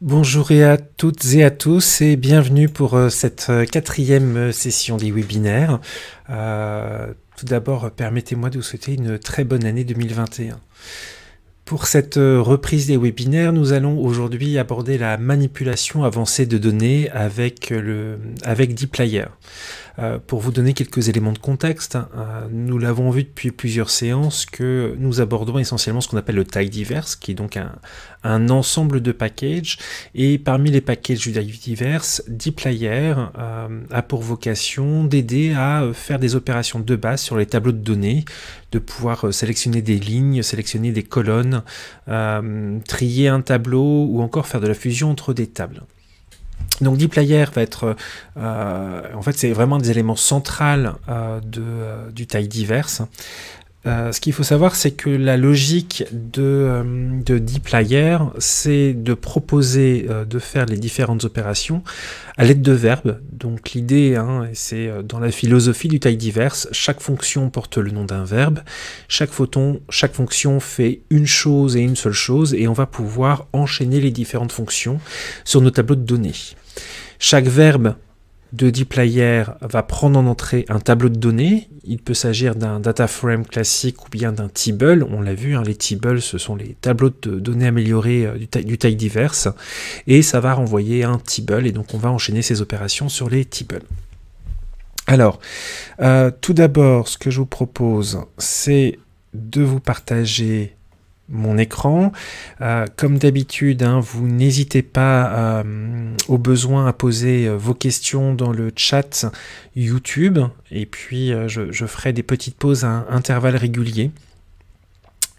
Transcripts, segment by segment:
Bonjour et à toutes et à tous et bienvenue pour euh, cette euh, quatrième euh, session des webinaires. tout d'abord, permettez-moi de vous souhaiter une très bonne année 2021. Pour cette reprise des webinaires, nous allons aujourd'hui aborder la manipulation avancée de données avec, le, avec DeepLayer. Euh, pour vous donner quelques éléments de contexte, hein, euh, nous l'avons vu depuis plusieurs séances que nous abordons essentiellement ce qu'on appelle le tidyverse, qui est donc un, ensemble de packages. Et parmi les packages du tag diverse, dplyr euh, a pour vocation d'aider à faire des opérations de base sur les tableaux de données, de pouvoir sélectionner des lignes, sélectionner des colonnes, trier un tableau ou encore faire de la fusion entre des tables. Donc Deep Layer va être, euh, en fait, c'est vraiment des éléments centrales euh, de, euh, du taille diverse. Euh, ce qu'il faut savoir, c'est que la logique de, euh, de c'est de proposer euh, de faire les différentes opérations à l'aide de verbes. Donc l'idée, hein, c'est dans la philosophie du taille diverse, chaque fonction porte le nom d'un verbe, chaque, photon, chaque fonction fait une chose et une seule chose, et on va pouvoir enchaîner les différentes fonctions sur nos tableaux de données. Chaque verbe de player va prendre en entrée un tableau de données. Il peut s'agir d'un data frame classique ou bien d'un tibble On l'a vu, hein, les tibbles ce sont les tableaux de données améliorés euh, du, taille, du, diverse. Et ça va renvoyer un tibble Et donc, on va enchaîner ces opérations sur les tibbles Alors, euh, tout d'abord, ce que je vous propose, c'est de vous partager mon écran. Euh, comme d'habitude, hein, vous n'hésitez pas euh, au besoin à poser euh, vos questions dans le chat YouTube et puis je, ferai des petites pauses à intervalles réguliers.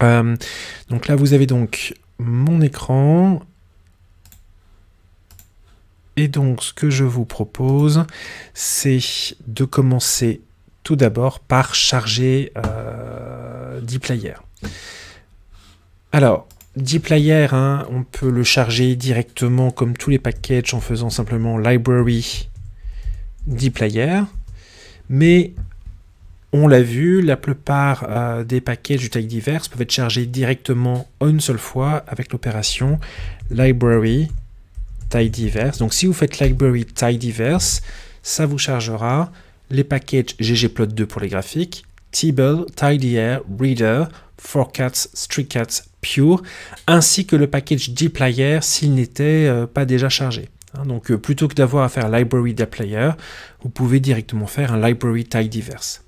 donc là, vous avez donc mon écran. Et donc, ce que je vous propose, c'est de commencer tout d'abord par charger euh, player alors, dplyr, hein, on peut le charger directement comme tous les packages en faisant simplement library dplyr. Mais on l'a vu, la plupart euh, des packages du taille diverse peuvent être chargés directement une seule fois avec l'opération library taille diverse. Donc si vous faites library taille diverse, ça vous chargera les packages ggplot2 pour les graphiques, table, tidyr, reader, forecats, streetcats, Pure, ainsi que le package dplyr s'il n'était euh, pas déjà chargé. Hein, donc euh, plutôt que d'avoir à faire library dplyr, vous pouvez directement faire un library tidyverse.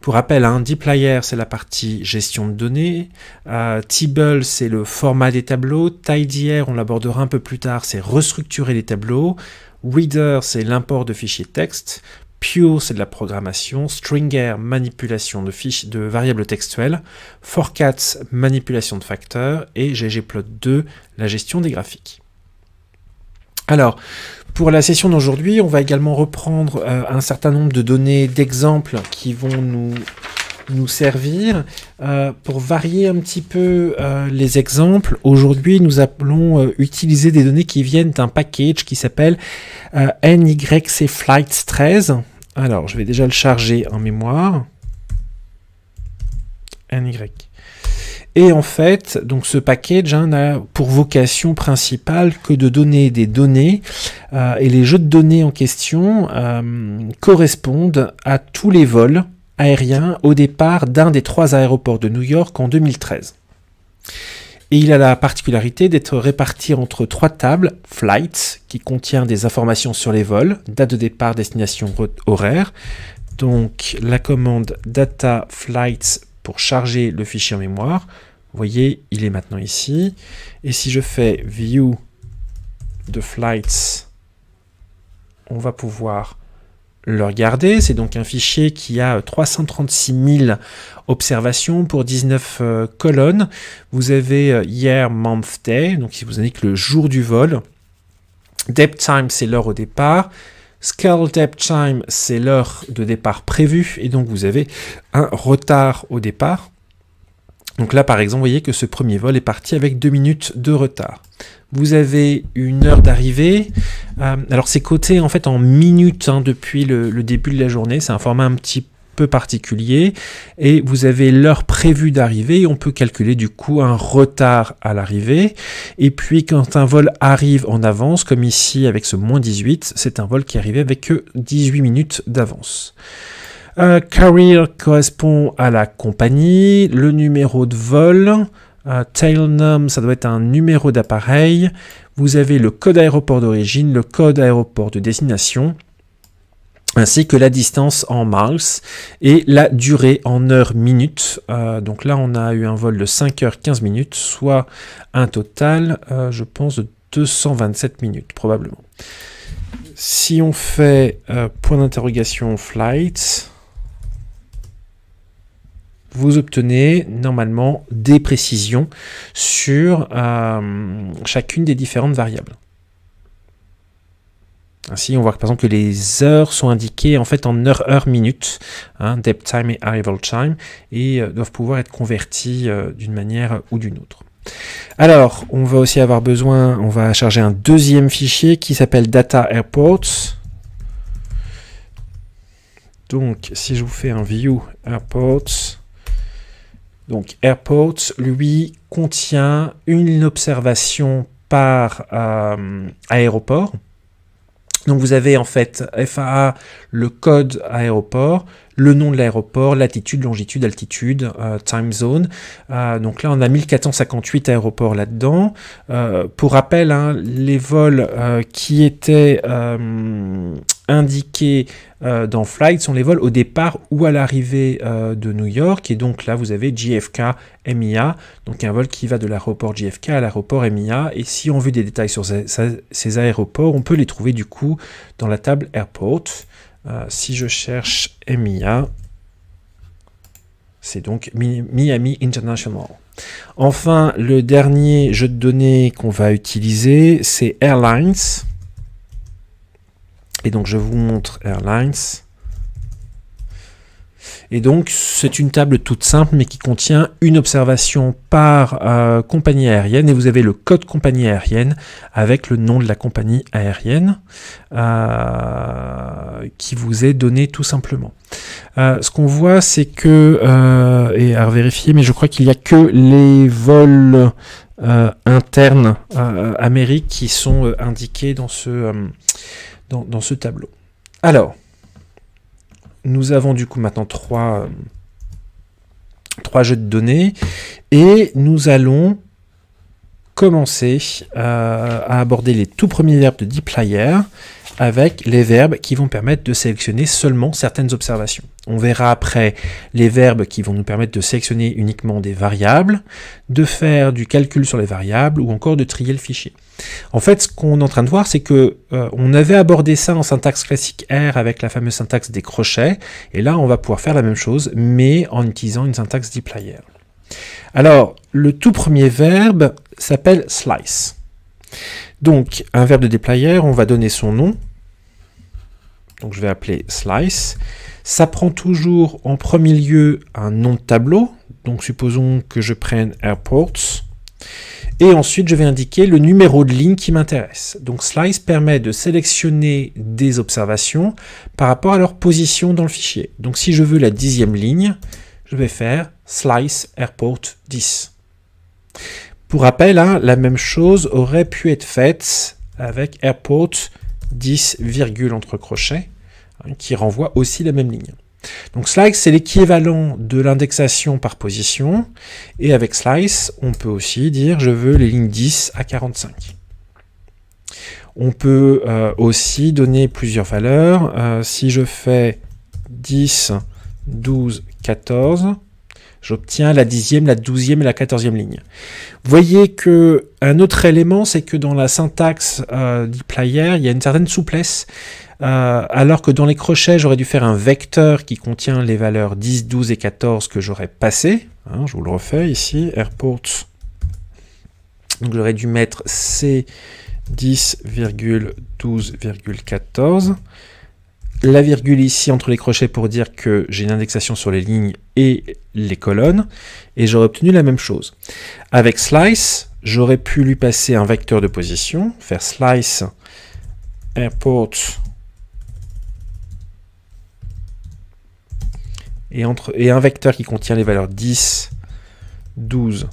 Pour rappel, hein, dplyr c'est la partie gestion de données, euh, Table c'est le format des tableaux, tidyr on l'abordera un peu plus tard, c'est restructurer les tableaux, Reader c'est l'import de fichiers texte, Pure, c'est de la programmation. Stringer, manipulation de fiches, de variables textuelles. Forcats, manipulation de facteurs. Et ggplot2, la gestion des graphiques. Alors, pour la session d'aujourd'hui, on va également reprendre euh, un certain nombre de données, d'exemples qui vont nous nous servir. Euh, pour varier un petit peu euh, les exemples, aujourd'hui nous allons euh, utiliser des données qui viennent d'un package qui s'appelle nycflights Flights 13. Alors je vais déjà le charger en mémoire. NY. Et en fait, donc ce package hein, n'a pour vocation principale que de donner des données, et les jeux de données en question correspondent à tous les vols aérien au départ d'un des trois aéroports de New York en 2013. Et il a la particularité d'être réparti entre trois tables, Flights, qui contient des informations sur les vols, date de départ, destination, horaire. Donc la commande data flights pour charger le fichier en mémoire. Vous voyez, il est maintenant ici. Et si je fais view de flights, on va pouvoir le regarder. C'est donc un fichier qui a 336 euh, 000 observations pour 19 euh, colonnes. Vous avez euh, hier month day, donc qui vous indique le jour du vol. Depth time, c'est l'heure au départ. Scale depth time, c'est l'heure de départ prévue. Et donc vous avez un retard au départ donc là, par exemple, vous voyez que ce premier vol est parti avec 2 minutes de retard. Vous avez une heure d'arrivée. Euh, alors c'est coté en fait en minutes hein, depuis le, début de la journée. C'est un format un petit peu particulier. Et vous avez l'heure prévue d'arrivée. On peut calculer du coup un retard à l'arrivée. Et puis quand un vol arrive en avance, comme ici avec ce moins 18, c'est un vol qui arrivé avec 18 minutes d'avance. Euh, Carrier correspond à la compagnie. Le numéro de vol. Euh, tail Tailnum, ça doit être un numéro d'appareil. Vous avez le code aéroport d'origine, le code aéroport de destination ainsi que la distance en miles et la durée en heures minutes. Euh, donc là, on a eu un vol de 5h15 minutes, soit un total, je pense, de 227 minutes probablement. Si on fait point d'interrogation flight, vous obtenez normalement des précisions sur euh, chacune des différentes variables. Ainsi, on voit que, par exemple que les heures sont indiquées en fait en heure-heure-minute, hein, depth time et arrival time, et euh, doivent pouvoir être converties euh, d'une manière ou d'une autre. Alors, on va aussi avoir besoin, on va charger un deuxième fichier qui s'appelle data airports. Donc, si je vous fais un view airports, donc airport, lui, contient une observation par euh, aéroport. Donc vous avez en fait FAA, le code aéroport, le nom de l'aéroport, latitude, longitude, altitude, euh, time zone. Euh, donc là on a 1458 aéroports là-dedans. pour rappel, hein, les vols qui étaient indiqués euh, dans Flight sont les vols au départ ou à l'arrivée euh, de New York. Et donc là, vous avez JFK MIA, donc un vol qui va de l'aéroport JFK à l'aéroport MIA. Et si on veut des détails sur ces, aéroports, on peut les trouver du coup dans la table Airport. Euh, si je cherche MIA, c'est donc Miami International. Enfin, le dernier jeu de données qu'on va utiliser, c'est Airlines. Et donc je vous montre Airlines. Et donc c'est une table toute simple mais qui contient une observation par euh, compagnie aérienne et vous avez le code compagnie aérienne avec le nom de la compagnie aérienne euh, qui vous est donné tout simplement. Euh, ce qu'on voit c'est que, et à vérifier, mais je crois qu'il n'y a que les vols internes amériques qui sont indiqués dans ce dans, ce tableau. Alors, nous avons du coup maintenant trois, euh, trois jeux de données et nous allons commencer euh, à aborder les tout premiers verbes de dplyr avec les verbes qui vont permettre de sélectionner seulement certaines observations. On verra après les verbes qui vont nous permettre de sélectionner uniquement des variables, de faire du calcul sur les variables ou encore de trier le fichier. En fait, ce qu'on est en train de voir, c'est que euh, on avait abordé ça en syntaxe classique R avec la fameuse syntaxe des crochets, et là on va pouvoir faire la même chose, mais en utilisant une syntaxe dplyr. Alors, le tout premier verbe s'appelle slice. Donc, un verbe de déplier, on va donner son nom. Donc, je vais appeler slice. Ça prend toujours en premier lieu un nom de tableau. Donc, supposons que je prenne airports. Et ensuite, je vais indiquer le numéro de ligne qui m'intéresse. Donc, slice permet de sélectionner des observations par rapport à leur position dans le fichier. Donc, si je veux la dixième ligne, je vais faire slice airport 10. Pour rappel, hein, la même chose aurait pu être faite avec airport 10, entre crochets, hein, qui renvoie aussi la même ligne. Donc slice, c'est l'équivalent de l'indexation par position. Et avec slice, on peut aussi dire je veux les lignes 10 à 45. On peut euh, aussi donner plusieurs valeurs. Euh, si je fais 10, 12, 14, J'obtiens la dixième, la douzième et la quatorzième ligne. Vous voyez que un autre élément, c'est que dans la syntaxe euh, de il y a une certaine souplesse. Euh, alors que dans les crochets, j'aurais dû faire un vecteur qui contient les valeurs 10, 12 et 14 que j'aurais passé. Hein, je vous le refais ici, airports. Donc j'aurais dû mettre C10,12,14 la virgule ici entre les crochets pour dire que j'ai une indexation sur les lignes et les colonnes, et j'aurais obtenu la même chose. Avec slice, j'aurais pu lui passer un vecteur de position, faire slice airport, et, entre, et un vecteur qui contient les valeurs 10, 12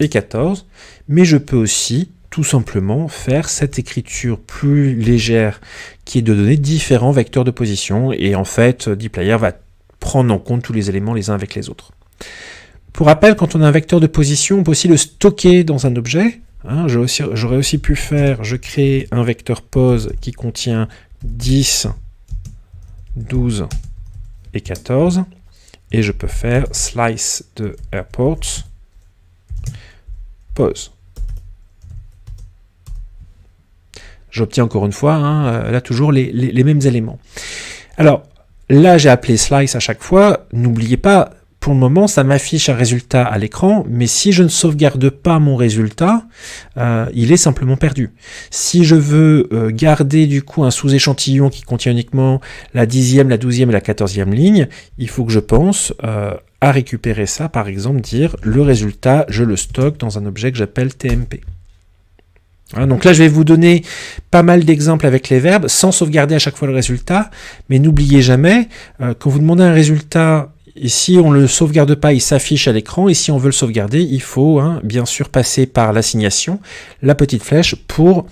et 14, mais je peux aussi tout simplement faire cette écriture plus légère qui est de donner différents vecteurs de position et en fait euh, player va prendre en compte tous les éléments les uns avec les autres. Pour rappel, quand on a un vecteur de position, on peut aussi le stocker dans un objet. Hein. J'aurais aussi, pu faire, je crée un vecteur pose qui contient 10, 12 et 14. Et je peux faire slice de airports pose. J'obtiens encore une fois, hein, euh, là toujours, les, mêmes éléments. Alors, là j'ai appelé slice à chaque fois. N'oubliez pas, pour le moment, ça m'affiche un résultat à l'écran, mais si je ne sauvegarde pas mon résultat, euh, il est simplement perdu. Si je veux euh, garder du coup un sous-échantillon qui contient uniquement la dixième, la douzième et la quatorzième ligne, il faut que je pense à récupérer ça, par exemple dire le résultat, je le stocke dans un objet que j'appelle TMP. Hein, donc là, je vais vous donner pas mal d'exemples avec les verbes, sans sauvegarder à chaque fois le résultat, mais n'oubliez jamais, euh, quand vous demandez un résultat, et si on ne le sauvegarde pas, il s'affiche à l'écran, et si on veut le sauvegarder, il faut hein, bien sûr passer par l'assignation, la petite flèche, pour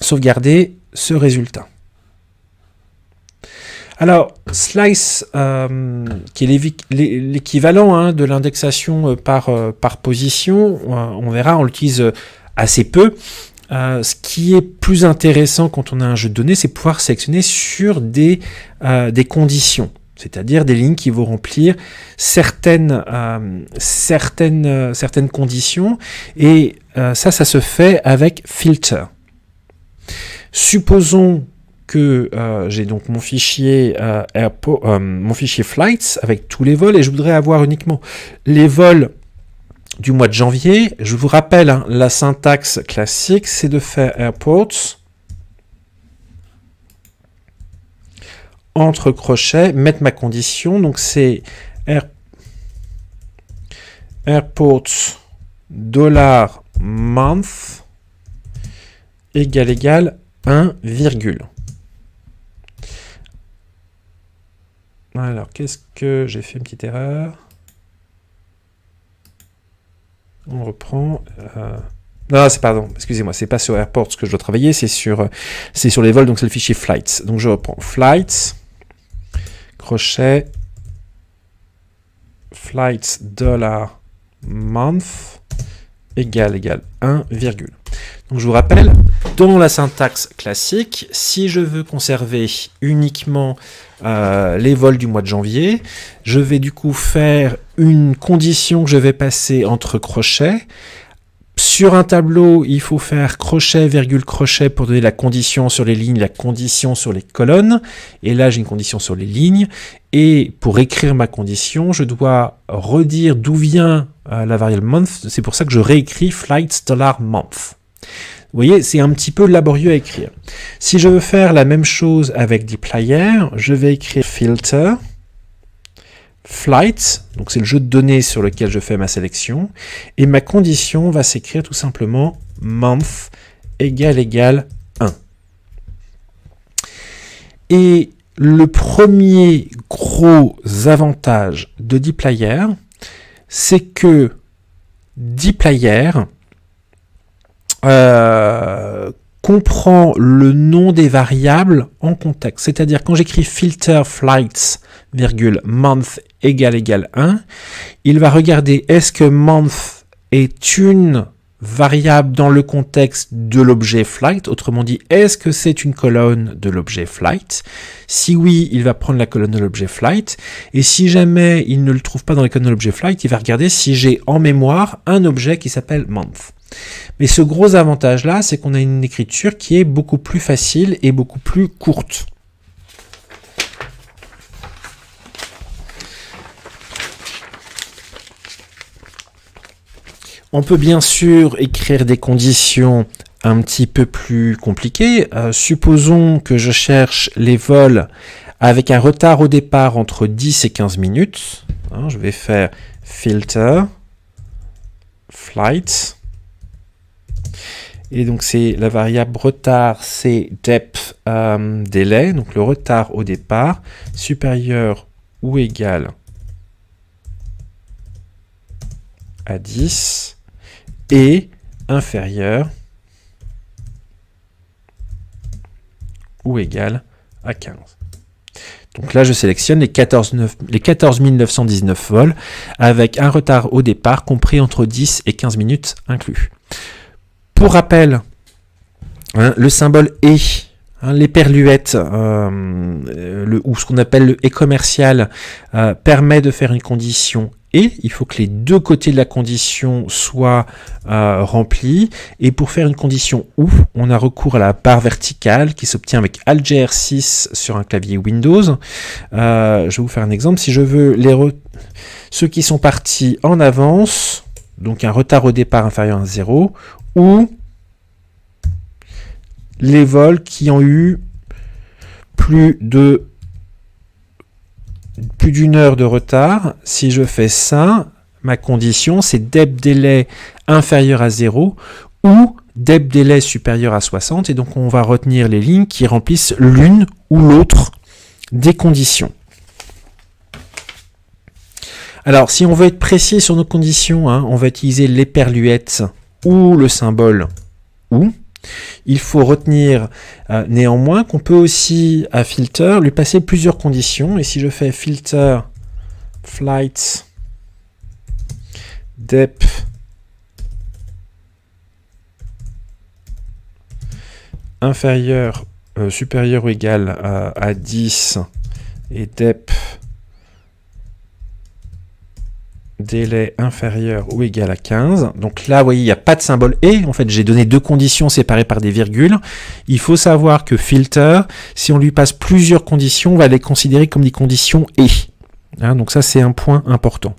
sauvegarder ce résultat. Alors, slice, euh, qui est l'équivalent hein, de l'indexation euh, par, par position, on verra, on l'utilise assez peu. Euh, ce qui est plus intéressant quand on a un jeu de données, c'est pouvoir sélectionner sur des, euh, des conditions, c'est-à-dire des lignes qui vont remplir certaines, euh, certaines, certaines conditions, et ça, ça se fait avec filter. Supposons que j'ai donc mon fichier, mon fichier flights avec tous les vols, et je voudrais avoir uniquement les vols du mois de janvier. Je vous rappelle, hein, la syntaxe classique, c'est de faire airports entre crochets, mettre ma condition. Donc c'est airports dollar month égal égal 1, virgule. Alors, qu'est-ce que j'ai fait une petite erreur on reprend. Non, euh, ah, c'est pardon, excusez-moi, c'est pas sur Airport que je dois travailler, c'est sur, euh, c'est sur les vols, donc c'est le fichier Flights. Donc je reprends Flights, crochet, Flights dollar $month égale égale 1, virgule. Donc je vous rappelle, dans la syntaxe classique, si je veux conserver uniquement euh, les vols du mois de janvier, je vais du coup faire une condition que je vais passer entre crochets. Sur un tableau, il faut faire crochet, virgule, crochet pour donner la condition sur les lignes, la condition sur les colonnes. Et là, j'ai une condition sur les lignes. Et pour écrire ma condition, je dois redire d'où vient euh, la variable month. C'est pour ça que je réécris flights dollar month. Vous voyez, c'est un petit peu laborieux à écrire. Si je veux faire la même chose avec dplyr, je vais écrire filter, flight, donc c'est le jeu de données sur lequel je fais ma sélection, et ma condition va s'écrire tout simplement month égale égal 1. Et le premier gros avantage de dplyr, c'est que dplyr euh, comprend le nom des variables en contexte. C'est-à-dire quand j'écris filter flights, virgule, month égale égale 1, il va regarder est-ce que month est une variable dans le contexte de l'objet flight. Autrement dit, est-ce que c'est une colonne de l'objet flight Si oui, il va prendre la colonne de l'objet flight. Et si jamais il ne le trouve pas dans la colonne de l'objet flight, il va regarder si j'ai en mémoire un objet qui s'appelle month. Mais ce gros avantage-là, c'est qu'on a une écriture qui est beaucoup plus facile et beaucoup plus courte. On peut bien sûr écrire des conditions un petit peu plus compliquées. Euh, supposons que je cherche les vols avec un retard au départ entre 10 et 15 minutes. Hein, je vais faire filter, flight. Et donc c'est la variable retard, c'est depth euh, délai, donc le retard au départ, supérieur ou égal à 10 et inférieur ou égal à 15. Donc là, je sélectionne les 14, les 14 919 vols avec un retard au départ compris entre 10 et 15 minutes inclus. Pour rappel, hein, le symbole « et », les perluettes, euh, ou ce qu'on appelle le et commercial, euh, permet de faire une condition et. Il faut que les deux côtés de la condition soient euh, remplis. Et pour faire une condition ou, on a recours à la barre verticale qui s'obtient avec alger 6 sur un clavier Windows. je vais vous faire un exemple. Si je veux les ceux qui sont partis en avance, donc un retard au départ inférieur à 0, ou les vols qui ont eu plus de plus d'une heure de retard. Si je fais ça, ma condition c'est deb délai inférieur à 0 ou deb délai supérieur à 60 et donc on va retenir les lignes qui remplissent l'une ou l'autre des conditions. Alors, si on veut être précis sur nos conditions, hein, on va utiliser l'éperluette ou le symbole ou. Il faut retenir euh, néanmoins qu'on peut aussi à filter lui passer plusieurs conditions. Et si je fais filter flight DEP inférieur, euh, supérieur ou égal à, 10 et DEP délai inférieur ou égal à 15. Donc là, vous voyez, il n'y a pas de symbole et. En fait, j'ai donné deux conditions séparées par des virgules. Il faut savoir que filter, si on lui passe plusieurs conditions, on va les considérer comme des conditions et. Hein, donc ça, c'est un point important.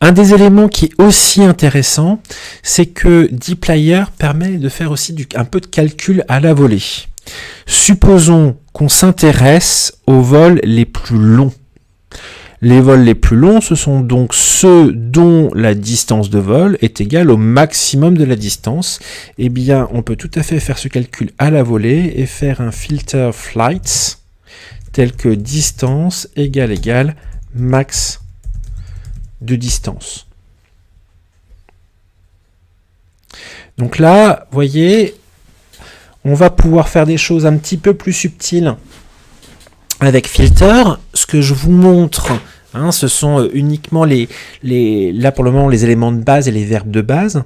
Un des éléments qui est aussi intéressant, c'est que dplyr permet de faire aussi un peu de calcul à la volée. Supposons qu'on s'intéresse aux vols les plus longs. Les vols les plus longs, ce sont donc ceux dont la distance de vol est égale au maximum de la distance. Eh bien, on peut tout à fait faire ce calcul à la volée et faire un filter flights tel que distance égale égale max de distance. Donc là, vous voyez, on va pouvoir faire des choses un petit peu plus subtiles avec Filter, ce que je vous montre, hein, ce sont euh, uniquement les, les, là pour le moment, les éléments de base et les verbes de base.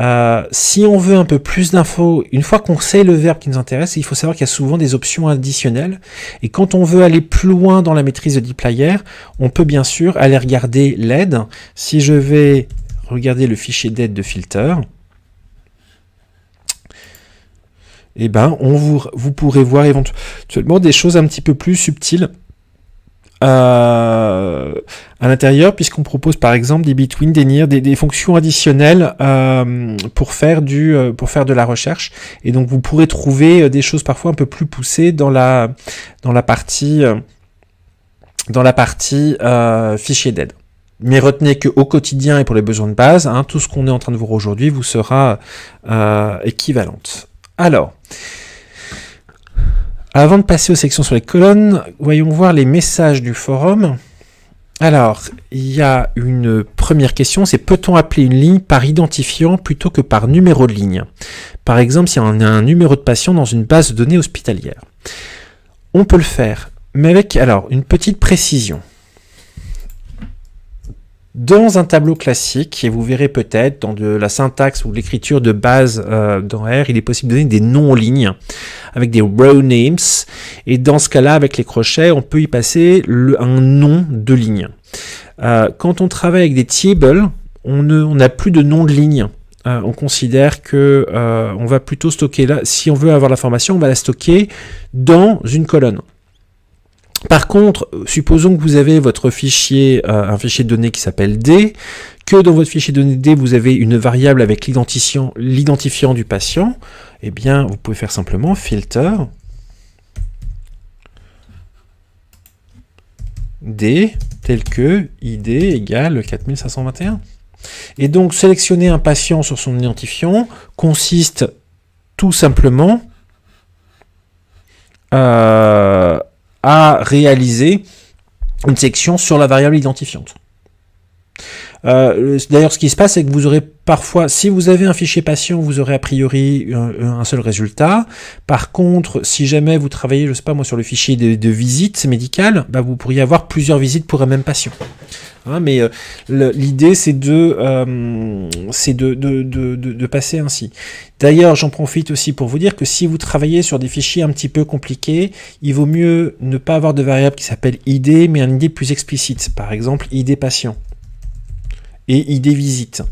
Euh, si on veut un peu plus d'infos, une fois qu'on sait le verbe qui nous intéresse, il faut savoir qu'il y a souvent des options additionnelles. Et quand on veut aller plus loin dans la maîtrise de DeepLayer, on peut bien sûr aller regarder l'aide. Si je vais regarder le fichier d'aide de Filter, Eh ben, on vous, vous pourrez voir éventuellement des choses un petit peu plus subtiles euh, à l'intérieur, puisqu'on propose par exemple des between, des nirs, des, fonctions additionnelles euh, pour faire euh, pour faire de la recherche. Et donc vous pourrez trouver des choses parfois un peu plus poussées dans la, partie, dans la partie fichier d'aide. Mais retenez que au quotidien et pour les besoins de base, hein, tout ce qu'on est en train de voir aujourd'hui vous sera équivalente. Alors, avant de passer aux sections sur les colonnes, voyons voir les messages du forum. Alors, il y a une première question, c'est peut-on appeler une ligne par identifiant plutôt que par numéro de ligne Par exemple, si on a un numéro de patient dans une base de données hospitalière. On peut le faire, mais avec alors une petite précision dans un tableau classique, et vous verrez peut-être dans de la syntaxe ou l'écriture de base euh, dans R, il est possible de donner des noms en ligne avec des row names, et dans ce cas-là, avec les crochets, on peut y passer un nom de ligne. Euh, quand on travaille avec des tables, on n'a plus de nom de ligne. Euh, on considère que on va plutôt stocker là. Si on veut avoir l'information, on va la stocker dans une colonne. Par contre, supposons que vous avez votre fichier, euh, un fichier de données qui s'appelle D, que dans votre fichier de données D, vous avez une variable avec l'identifiant du patient, eh bien, vous pouvez faire simplement filter D tel que ID égale 4521. Et donc, sélectionner un patient sur son identifiant consiste tout simplement à... Euh, à réaliser une section sur la variable identifiante. Euh, d'ailleurs, ce qui se passe, c'est que vous aurez parfois, si vous avez un fichier patient, vous aurez a priori un, seul résultat. Par contre, si jamais vous travaillez, je sais pas moi, sur le fichier de, visite médicale, bah, vous pourriez avoir plusieurs visites pour un même patient. Hein, mais euh, l'idée, c'est euh, de, de, de passer ainsi. D'ailleurs, j'en profite aussi pour vous dire que si vous travaillez sur des fichiers un petit peu compliqués, il vaut mieux ne pas avoir de variable qui s'appelle ID, mais un idée plus explicite. Par exemple, ID patient et ID visite.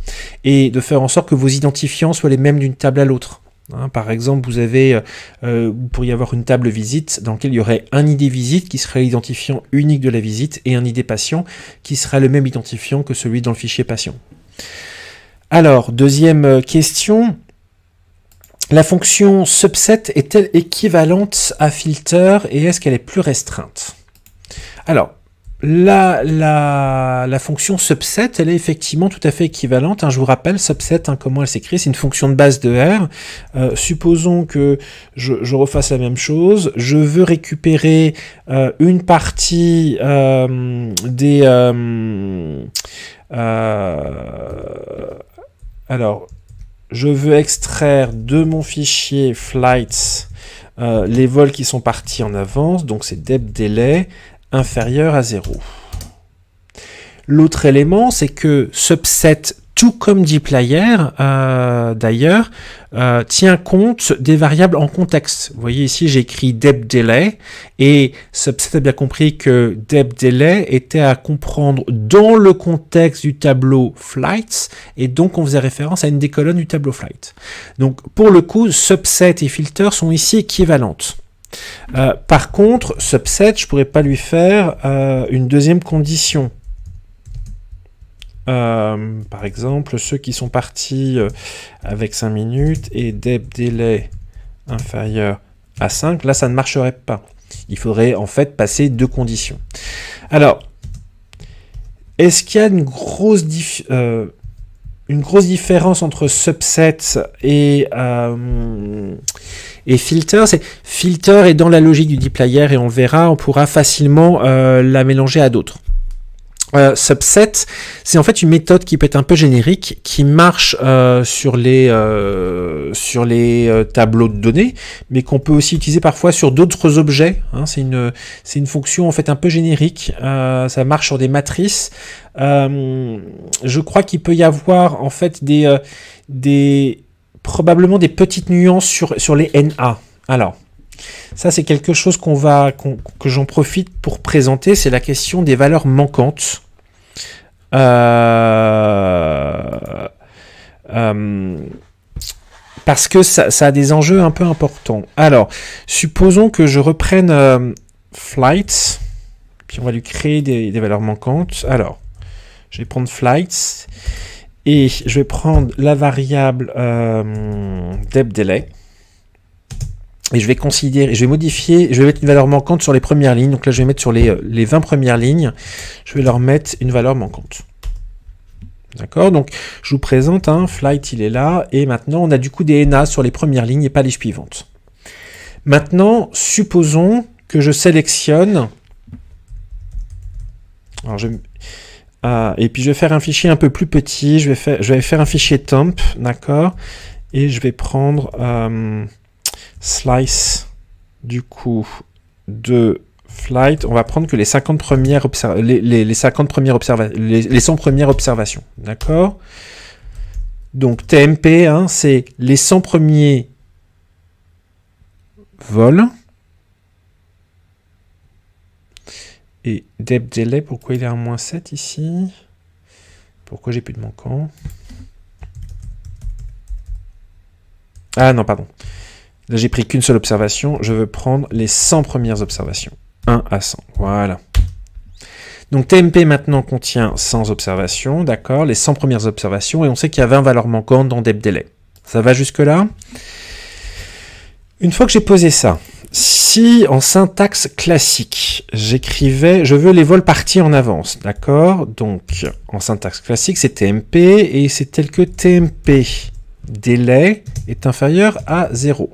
Et de faire en sorte que vos identifiants soient les mêmes d'une table à l'autre. Hein, par exemple, vous avez, pour euh, euh, y pourriez avoir une table visite dans laquelle il y aurait un ID visite qui serait l'identifiant unique de la visite et un ID patient qui sera le même identifiant que celui dans le fichier patient. Alors, deuxième euh, question. La fonction subset est-elle équivalente à filter et est-ce qu'elle est plus restreinte Alors, la, la, la, fonction subset, elle est effectivement tout à fait équivalente. Hein. je vous rappelle, subset, hein, comment elle s'écrit, c'est une fonction de base de R. Euh, supposons que je, refasse la même chose. Je veux récupérer euh, une partie euh, des... alors, je veux extraire de mon fichier flights les vols qui sont partis en avance. Donc, c'est depth delay inférieur à 0. L'autre élément, c'est que subset, tout comme dplyr player euh, d'ailleurs, euh, tient compte des variables en contexte. Vous voyez ici, j'écris delay et subset a bien compris que delay était à comprendre dans le contexte du tableau flights et donc on faisait référence à une des colonnes du tableau flight. Donc pour le coup, subset et filter sont ici équivalentes. Euh, par contre, subset, je pourrais pas lui faire euh, une deuxième condition. Euh, par exemple, ceux qui sont partis avec 5 minutes et délai inférieur à 5, là ça ne marcherait pas. Il faudrait en fait passer deux conditions. Alors, est-ce qu'il y a une grosse différence entre subset et et filter. C'est filter est dans la logique du dplyr et on verra, on pourra facilement euh, la mélanger à d'autres. Euh, subset, c'est en fait une méthode qui peut être un peu générique, qui marche euh, sur les sur les tableaux de données, mais qu'on peut aussi utiliser parfois sur d'autres objets. Hein. C'est une c'est une fonction en fait un peu générique. ça marche sur des matrices. je crois qu'il peut y avoir en fait des des probablement des petites nuances sur, sur les NA. Alors, ça c'est quelque chose qu'on va, que j'en profite pour présenter, c'est la question des valeurs manquantes. Euh, euh, parce que ça, a des enjeux un peu importants. Alors, supposons que je reprenne euh, flights, puis on va lui créer des, des valeurs manquantes. Alors, je vais prendre flights, et je vais prendre la variable euh, debDelay. Et je vais considérer, je vais modifier, je vais mettre une valeur manquante sur les premières lignes. Donc là, je vais mettre sur les, 20 euh, premières lignes, je vais leur mettre une valeur manquante. D'accord Donc, je vous présente, hein, flight, il est là. Et maintenant, on a du coup des NA sur les premières lignes et pas les suivantes. Maintenant, supposons que je sélectionne... Alors, je... Ah, et puis je vais faire un fichier un peu plus petit, je vais faire, je vais faire un fichier temp, d'accord Et je vais prendre euh, slice du coup de flight, on va prendre que les 50 premières, les, les, 50 premières les, 100 premières observations, d'accord Donc TMP, hein, c'est les 100 premiers vols, Et depth-delay, pourquoi il est à moins 7 ici Pourquoi j'ai plus de manquants Ah non, pardon. Là, j'ai pris qu'une seule observation. Je veux prendre les 100 premières observations. 1 à 100. Voilà. Donc TMP maintenant contient 100 observations, d'accord, les 100 premières observations, et on sait qu'il y a 20 valeurs manquantes dans délai. Ça va jusque-là Une fois que j'ai posé ça, si en syntaxe classique, j'écrivais, je veux les vols partis en avance, d'accord Donc, en syntaxe classique, c'est TMP, et c'est tel que TMP délai est inférieur à 0.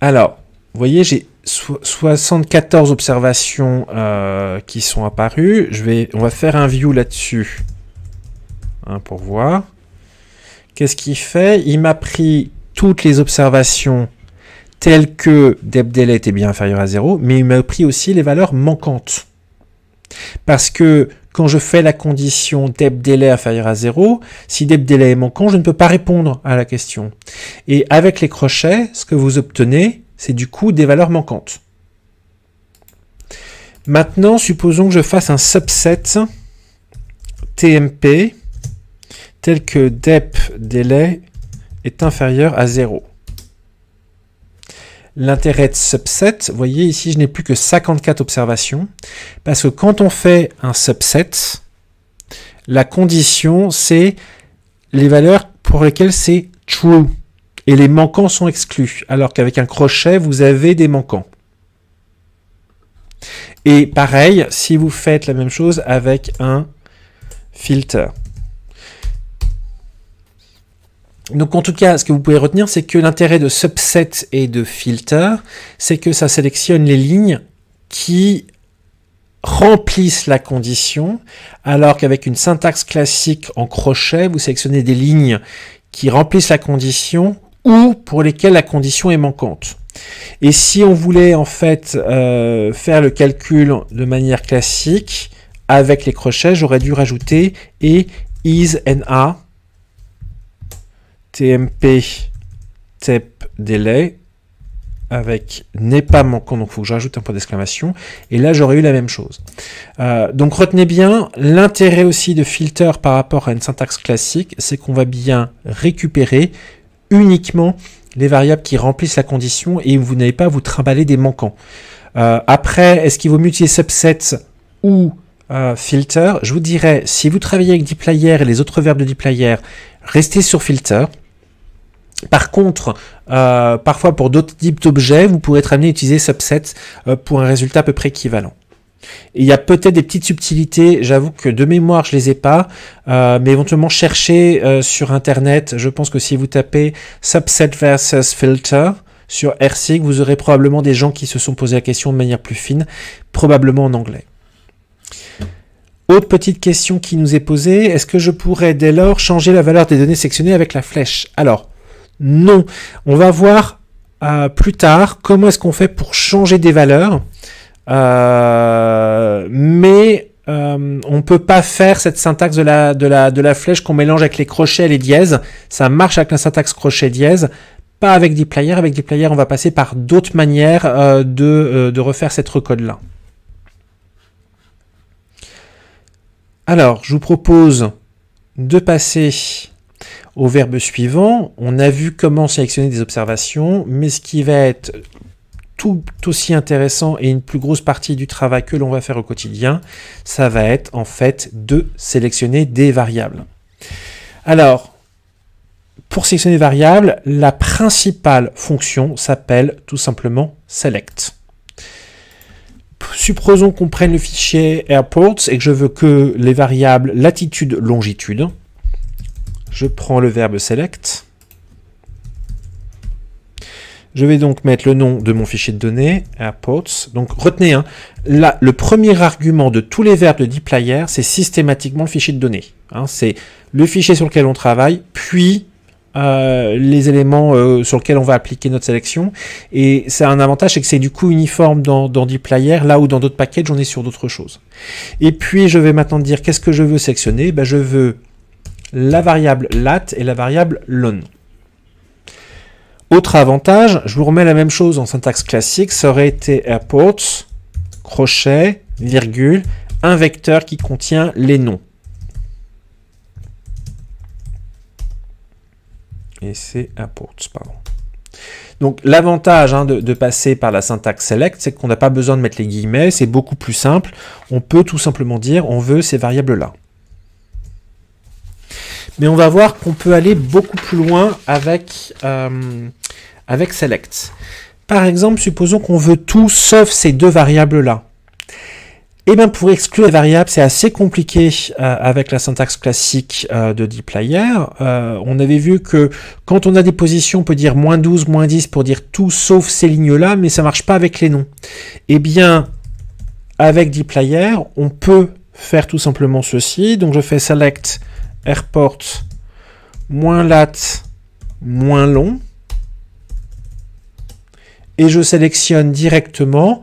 Alors, vous voyez, j'ai 74 observations euh, qui sont apparues. Je vais, on va faire un view là-dessus hein, pour voir. Qu'est-ce qu'il fait Il m'a pris toutes les observations telles que depth délai était bien inférieur à 0, mais il m'a pris aussi les valeurs manquantes. Parce que quand je fais la condition depth délai inférieur à 0, si depth délai est manquant, je ne peux pas répondre à la question. Et avec les crochets, ce que vous obtenez, c'est du coup des valeurs manquantes. Maintenant, supposons que je fasse un subset TMP tel que depth est inférieur à 0. L'intérêt de subset, vous voyez ici je n'ai plus que 54 observations, parce que quand on fait un subset, la condition c'est les valeurs pour lesquelles c'est true, et les manquants sont exclus, alors qu'avec un crochet vous avez des manquants. Et pareil, si vous faites la même chose avec un filter. Donc en tout cas, ce que vous pouvez retenir, c'est que l'intérêt de subset et de filter, c'est que ça sélectionne les lignes qui remplissent la condition, alors qu'avec une syntaxe classique en crochet, vous sélectionnez des lignes qui remplissent la condition ou pour lesquelles la condition est manquante. Et si on voulait en fait euh, faire le calcul de manière classique avec les crochets, j'aurais dû rajouter et is TMP TEP delay avec n'est pas manquant, donc il faut que j'ajoute un point d'exclamation, et là j'aurais eu la même chose. Euh, donc retenez bien, l'intérêt aussi de filter par rapport à une syntaxe classique, c'est qu'on va bien récupérer uniquement les variables qui remplissent la condition et vous n'avez pas vous trimballer des manquants. Euh, après, est-ce qu'il vaut mieux utiliser subset ou euh, filter Je vous dirais, si vous travaillez avec dplyr et les autres verbes de dplyr, restez sur filter, par contre, euh, parfois pour d'autres types d'objets, vous pourrez être amené à utiliser subset euh, pour un résultat à peu près équivalent. il y a peut-être des petites subtilités, j'avoue que de mémoire je les ai pas, euh, mais éventuellement chercher sur internet, je pense que si vous tapez subset versus filter sur RSIG, vous aurez probablement des gens qui se sont posé la question de manière plus fine, probablement en anglais. Autre petite question qui nous est posée, est-ce que je pourrais dès lors changer la valeur des données sectionnées avec la flèche Alors, non. On va voir euh, plus tard comment est-ce qu'on fait pour changer des valeurs. Euh, mais euh, on ne peut pas faire cette syntaxe de la, de la, flèche qu'on mélange avec les crochets et les dièses. Ça marche avec la syntaxe crochet-dièse, pas avec players Avec players on va passer par d'autres manières de, de, refaire cette recode-là. Alors, je vous propose de passer au verbe suivant. On a vu comment sélectionner des observations, mais ce qui va être tout aussi intéressant et une plus grosse partie du travail que l'on va faire au quotidien, ça va être en fait de sélectionner des variables. Alors, pour sélectionner des variables, la principale fonction s'appelle tout simplement select. Supposons qu'on prenne le fichier airports et que je veux que les variables latitude, longitude, je prends le verbe select. Je vais donc mettre le nom de mon fichier de données, apports ». Donc retenez, hein, là, le premier argument de tous les verbes de dplyr, c'est systématiquement le fichier de données. Hein. c'est le fichier sur lequel on travaille, puis euh, les éléments euh, sur lesquels on va appliquer notre sélection. Et ça un avantage, c'est que c'est du coup uniforme dans, dans player, là où dans d'autres packages, on est sur d'autres choses. Et puis, je vais maintenant dire qu'est-ce que je veux sélectionner ben, Je veux la variable lat et la variable lon. Autre avantage, je vous remets la même chose en syntaxe classique, ça aurait été airports, crochet, virgule, un vecteur qui contient les noms. Et c'est airports, pardon. Donc l'avantage hein, de, passer par la syntaxe select, c'est qu'on n'a pas besoin de mettre les guillemets, c'est beaucoup plus simple. On peut tout simplement dire on veut ces variables-là. Mais on va voir qu'on peut aller beaucoup plus loin avec, euh, avec select. Par exemple, supposons qu'on veut tout sauf ces deux variables-là. Et eh bien pour exclure les variables, c'est assez compliqué euh, avec la syntaxe classique euh, de dplyr. on avait vu que quand on a des positions, on peut dire moins 12, moins 10 pour dire tout sauf ces lignes-là, mais ça marche pas avec les noms. Et eh bien avec dplyr, on peut faire tout simplement ceci. Donc je fais select airport moins lat moins long et je sélectionne directement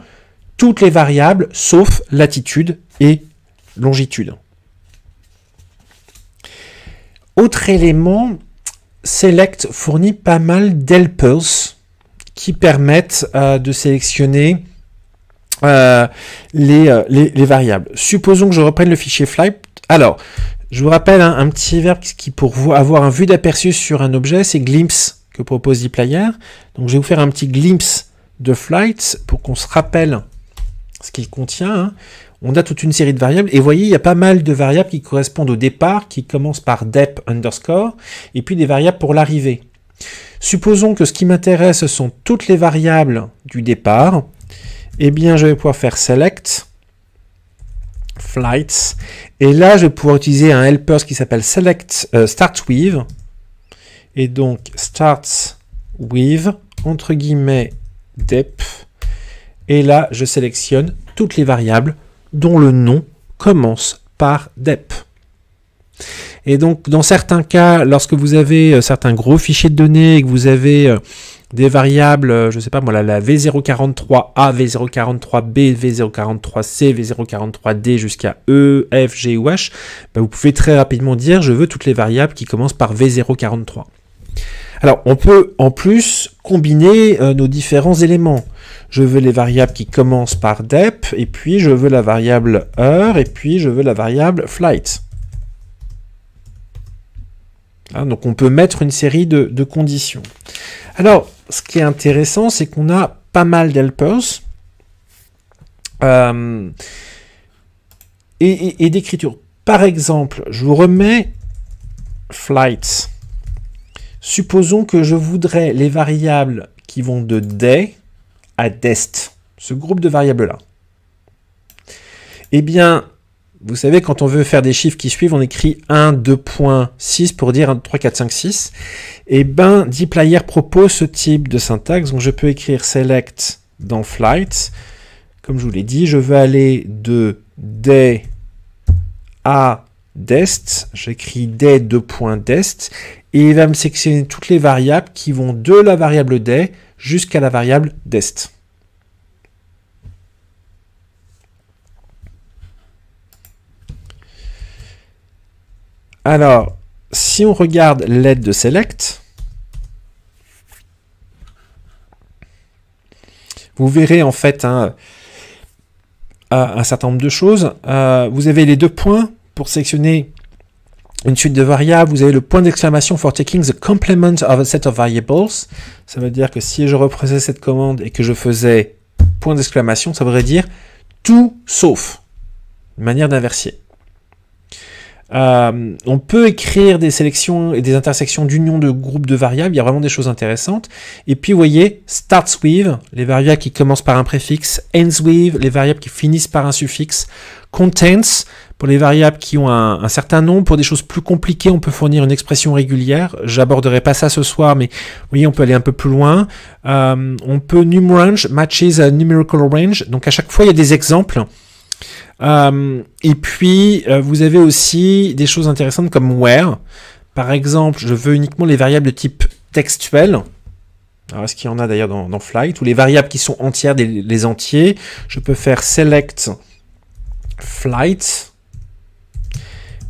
toutes les variables sauf latitude et longitude. Autre élément, Select fournit pas mal d'helpers qui permettent euh, de sélectionner euh, euh, les, les, variables. Supposons que je reprenne le fichier flight. Alors, je vous rappelle hein, un petit verbe qui, pour vous avoir un vue d'aperçu sur un objet, c'est glimpse que propose ePlayer. Donc je vais vous faire un petit glimpse de flight pour qu'on se rappelle ce qu'il contient. Hein. On a toute une série de variables et voyez, il y a pas mal de variables qui correspondent au départ, qui commencent par dep underscore, et puis des variables pour l'arrivée. Supposons que ce qui m'intéresse sont toutes les variables du départ. Eh bien, je vais pouvoir faire select flights. Et là, je vais pouvoir utiliser un helper qui s'appelle select euh, start with. Et donc, starts with, entre guillemets, dep. Et là, je sélectionne toutes les variables dont le nom commence par dep. Et donc, dans certains cas, lorsque vous avez euh, certains gros fichiers de données et que vous avez euh, des variables, euh, je ne sais pas moi, la, V043A, V043B, V043C, V043D jusqu'à E, F, G ou H, bah, vous pouvez très rapidement dire je veux toutes les variables qui commencent par V043. Alors on peut en plus combiner euh, nos différents éléments. Je veux les variables qui commencent par dep, et puis je veux la variable heure, et puis je veux la variable flight. Hein, donc on peut mettre une série de, de conditions. Alors, ce qui est intéressant, c'est qu'on a pas mal d'helpers euh, et, d'écriture. Par exemple, je vous remets flights. Supposons que je voudrais les variables qui vont de day à dest, ce groupe de variables-là. Eh bien, vous savez, quand on veut faire des chiffres qui suivent, on écrit 1, 2.6 pour dire 1, 3, 4, 5, 6. Et ben, dplyr propose ce type de syntaxe. Donc je peux écrire select dans flight. Comme je vous l'ai dit, je veux aller de DAY à dest. J'écris day deux Et il va me sélectionner toutes les variables qui vont de la variable DAY jusqu'à la variable dest. Alors, si on regarde l'aide de select, vous verrez en fait hein, un certain nombre de choses. Euh, vous avez les deux points pour sélectionner une suite de variables. Vous avez le point d'exclamation for taking the complement of a set of variables. Ça veut dire que si je repressais cette commande et que je faisais point d'exclamation, ça voudrait dire tout sauf. Une manière d'inverser. Euh, on peut écrire des sélections et des intersections d'union de groupes de variables, il y a vraiment des choses intéressantes. Et puis, vous voyez, starts with, les variables qui commencent par un préfixe, ends with, les variables qui finissent par un suffixe, contents, pour les variables qui ont un, certain nombre, pour des choses plus compliquées, on peut fournir une expression régulière. J'aborderai pas ça ce soir, mais vous voyez, on peut aller un peu plus loin. Euh, on peut num matches a numerical range. Donc à chaque fois, il y a des exemples euh, et puis, euh, vous avez aussi des choses intéressantes comme where. Par exemple, je veux uniquement les variables de type textuel. Alors, est-ce qu'il y en a d'ailleurs dans, Flight Ou les variables qui sont entières, les entiers. Je peux faire select flight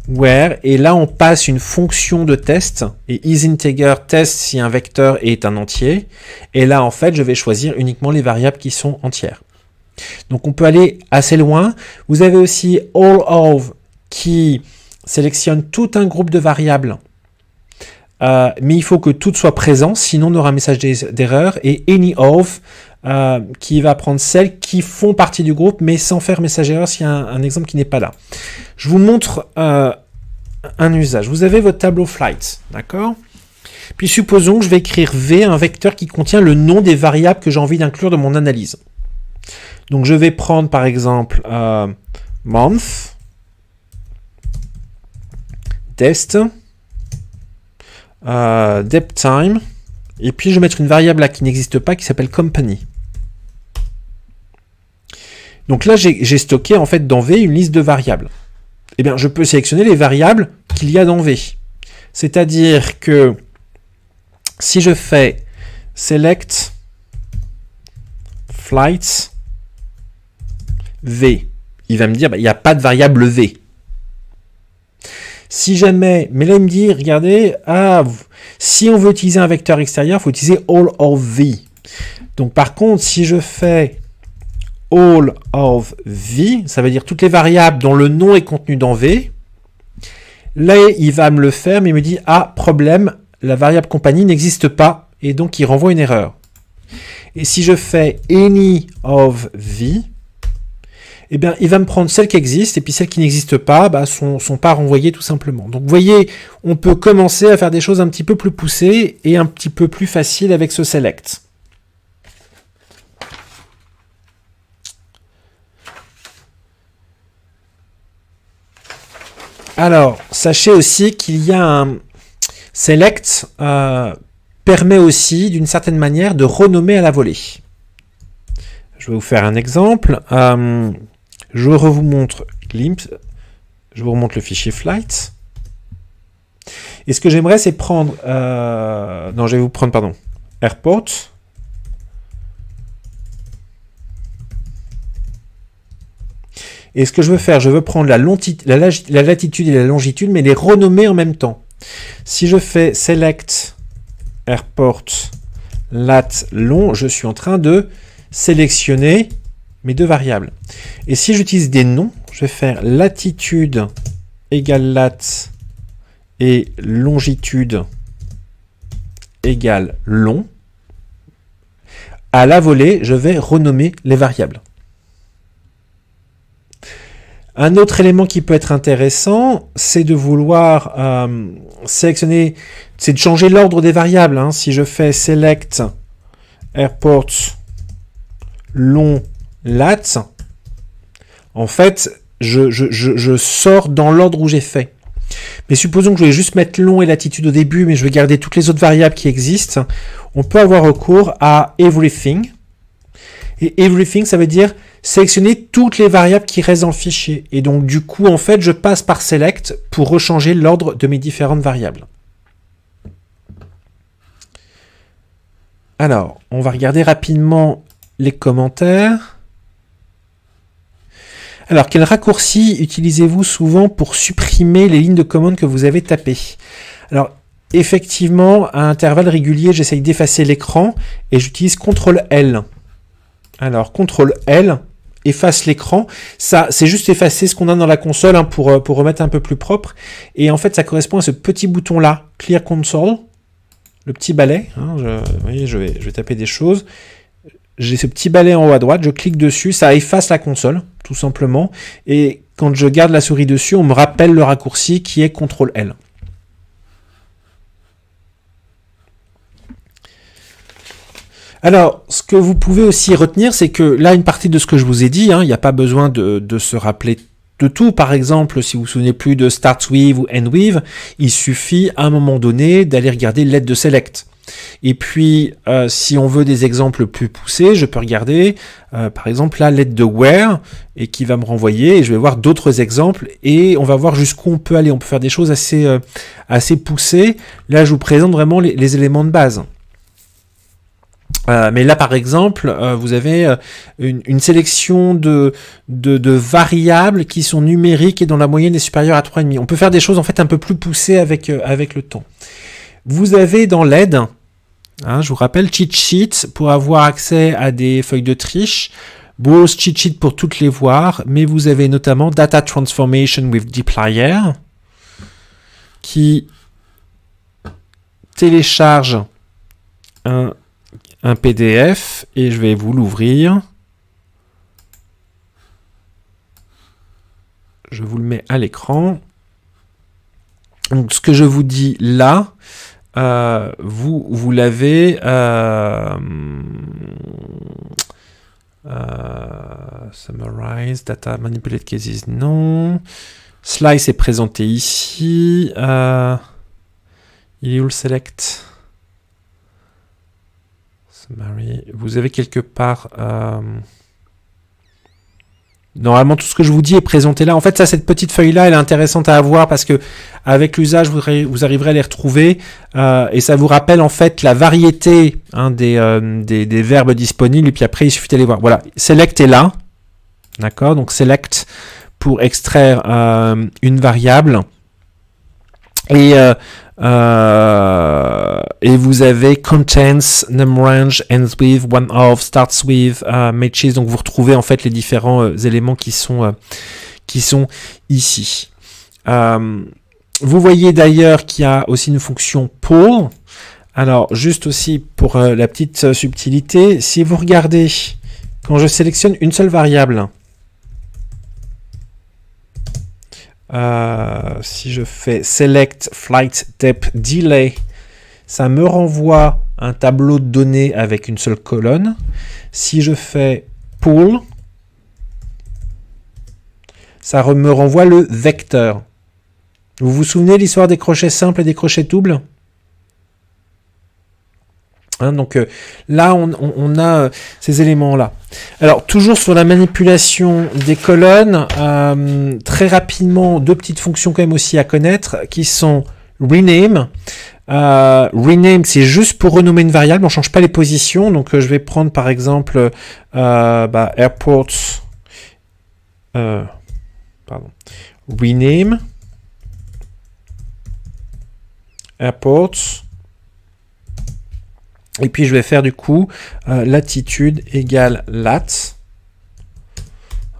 where. Et là, on passe une fonction de test. Et isInteger test si un vecteur est un entier. Et là, en fait, je vais choisir uniquement les variables qui sont entières. Donc on peut aller assez loin. Vous avez aussi all of qui sélectionne tout un groupe de variables. Euh, mais il faut que tout soit présent, sinon on aura un message d'erreur. Et any of euh, qui va prendre celles qui font partie du groupe, mais sans faire message d'erreur s'il y a un, exemple qui n'est pas là. Je vous montre euh, un usage. Vous avez votre tableau flight, d'accord Puis supposons que je vais écrire V, un vecteur qui contient le nom des variables que j'ai envie d'inclure dans mon analyse. Donc je vais prendre par exemple euh, month, test, depth time, et puis je vais mettre une variable là qui n'existe pas qui s'appelle company. Donc là, j'ai stocké en fait dans V une liste de variables. Eh bien, je peux sélectionner les variables qu'il y a dans V. C'est-à-dire que si je fais select flights, V, il va me dire, bah, il n'y a pas de variable V. Si jamais, mais là il me dit, regardez, ah, si on veut utiliser un vecteur extérieur, il faut utiliser all of V. Donc par contre, si je fais all of V, ça veut dire toutes les variables dont le nom est contenu dans V, là il va me le faire, mais il me dit, ah, problème, la variable compagnie n'existe pas, et donc il renvoie une erreur. Et si je fais any of V, eh bien, il va me prendre celles qui existent, et puis celles qui n'existent pas, bah, sont, pas renvoyées tout simplement. Donc, vous voyez, on peut commencer à faire des choses un petit peu plus poussées et un petit peu plus faciles avec ce select. Alors, sachez aussi qu'il y a un select euh, permet aussi d'une certaine manière de renommer à la volée. Je vais vous faire un exemple. Euh, je vous montre Glimpse. Je vous remonte le fichier flight. Et ce que j'aimerais, c'est prendre... Euh, non, je vais vous prendre, pardon. Airport. Et ce que je veux faire, je veux prendre la, la latitude et la longitude, mais les renommer en même temps. Si je fais Select Airport Lat Long, je suis en train de sélectionner mes deux variables. Et si j'utilise des noms, je vais faire latitude égale lat et longitude égale long. À la volée, je vais renommer les variables. Un autre élément qui peut être intéressant, c'est de vouloir euh, sélectionner, c'est de changer l'ordre des variables. Hein. Si je fais select airport long lat. En fait, je, sors dans l'ordre où j'ai fait. Mais supposons que je vais juste mettre long et latitude au début, mais je vais garder toutes les autres variables qui existent. On peut avoir recours à everything. Et everything, ça veut dire sélectionner toutes les variables qui restent en fichier. Et donc, du coup, en fait, je passe par select pour rechanger l'ordre de mes différentes variables. Alors, on va regarder rapidement les commentaires. Alors, quel raccourci utilisez-vous souvent pour supprimer les lignes de commande que vous avez tapées Alors, effectivement, à intervalles réguliers, j'essaye d'effacer l'écran et j'utilise CTRL-L. Alors, CTRL-L efface l'écran. Ça, c'est juste effacer ce qu'on a dans la console hein, pour, euh, pour remettre un peu plus propre. Et en fait, ça correspond à ce petit bouton-là, Clear Console, le petit balai. Hein, vous voyez, vais, je vais taper des choses j'ai ce petit balai en haut à droite, je clique dessus, ça efface la console, tout simplement. Et quand je garde la souris dessus, on me rappelle le raccourci qui est CTRL L. Alors, ce que vous pouvez aussi retenir, c'est que là, une partie de ce que je vous ai dit, hein, il n'y a pas besoin de, se rappeler de tout. Par exemple, si vous vous souvenez plus de Start With ou End il suffit à un moment donné d'aller regarder l'aide de Select. Et puis, euh, si on veut des exemples plus poussés, je peux regarder, euh, par exemple, la l'aide de where, et qui va me renvoyer, et je vais voir d'autres exemples, et on va voir jusqu'où on peut aller. On peut faire des choses assez, euh, assez poussées. Là, je vous présente vraiment les, éléments de base. mais là, par exemple, vous avez une, sélection de, de, variables qui sont numériques et dont la moyenne est supérieure à 3,5. On peut faire des choses en fait un peu plus poussées avec, avec le temps. Vous avez dans l'aide Hein, je vous rappelle, cheat sheet pour avoir accès à des feuilles de triche. Bros cheat sheet pour toutes les voir, mais vous avez notamment Data Transformation with Deployer qui télécharge un, un PDF et je vais vous l'ouvrir. Je vous le mets à l'écran. Donc ce que je vous dis là, euh, vous, vous l'avez. Euh, euh summarize, data manipulate cases, non. Slice est présenté ici. Euh, il le select Summary. Vous avez quelque part. Euh, Normalement, tout ce que je vous dis est présenté là. En fait, ça, cette petite feuille-là, elle est intéressante à avoir parce que avec l'usage, vous, arriverez à les retrouver euh, et ça vous rappelle en fait la variété hein, euh, des, verbes disponibles. Et puis après, il suffit d'aller voir. Voilà, select est là, d'accord. Donc select pour extraire euh, une variable. Et euh, et vous avez Contents, range, Ends With, One Of, Starts With, euh, Matches. Donc vous retrouvez en fait les différents euh, éléments qui sont, euh, qui sont ici. vous voyez d'ailleurs qu'il y a aussi une fonction pour. Alors juste aussi pour la petite subtilité, si vous regardez quand je sélectionne une seule variable, Euh, si je fais Select Flight Tap, Delay, ça me renvoie un tableau de données avec une seule colonne. Si je fais Pull, ça me renvoie le vecteur. Vous vous souvenez l'histoire des crochets simples et des crochets doubles Hein. donc euh, là, on, a euh, ces éléments-là. Alors toujours sur la manipulation des colonnes, euh, très rapidement, deux petites fonctions quand même aussi à connaître, qui sont rename. rename, c'est juste pour renommer une variable, on ne change pas les positions. Donc je vais prendre par exemple bah, airports. pardon. Rename. Airports. Et puis je vais faire du coup euh, latitude égale lat.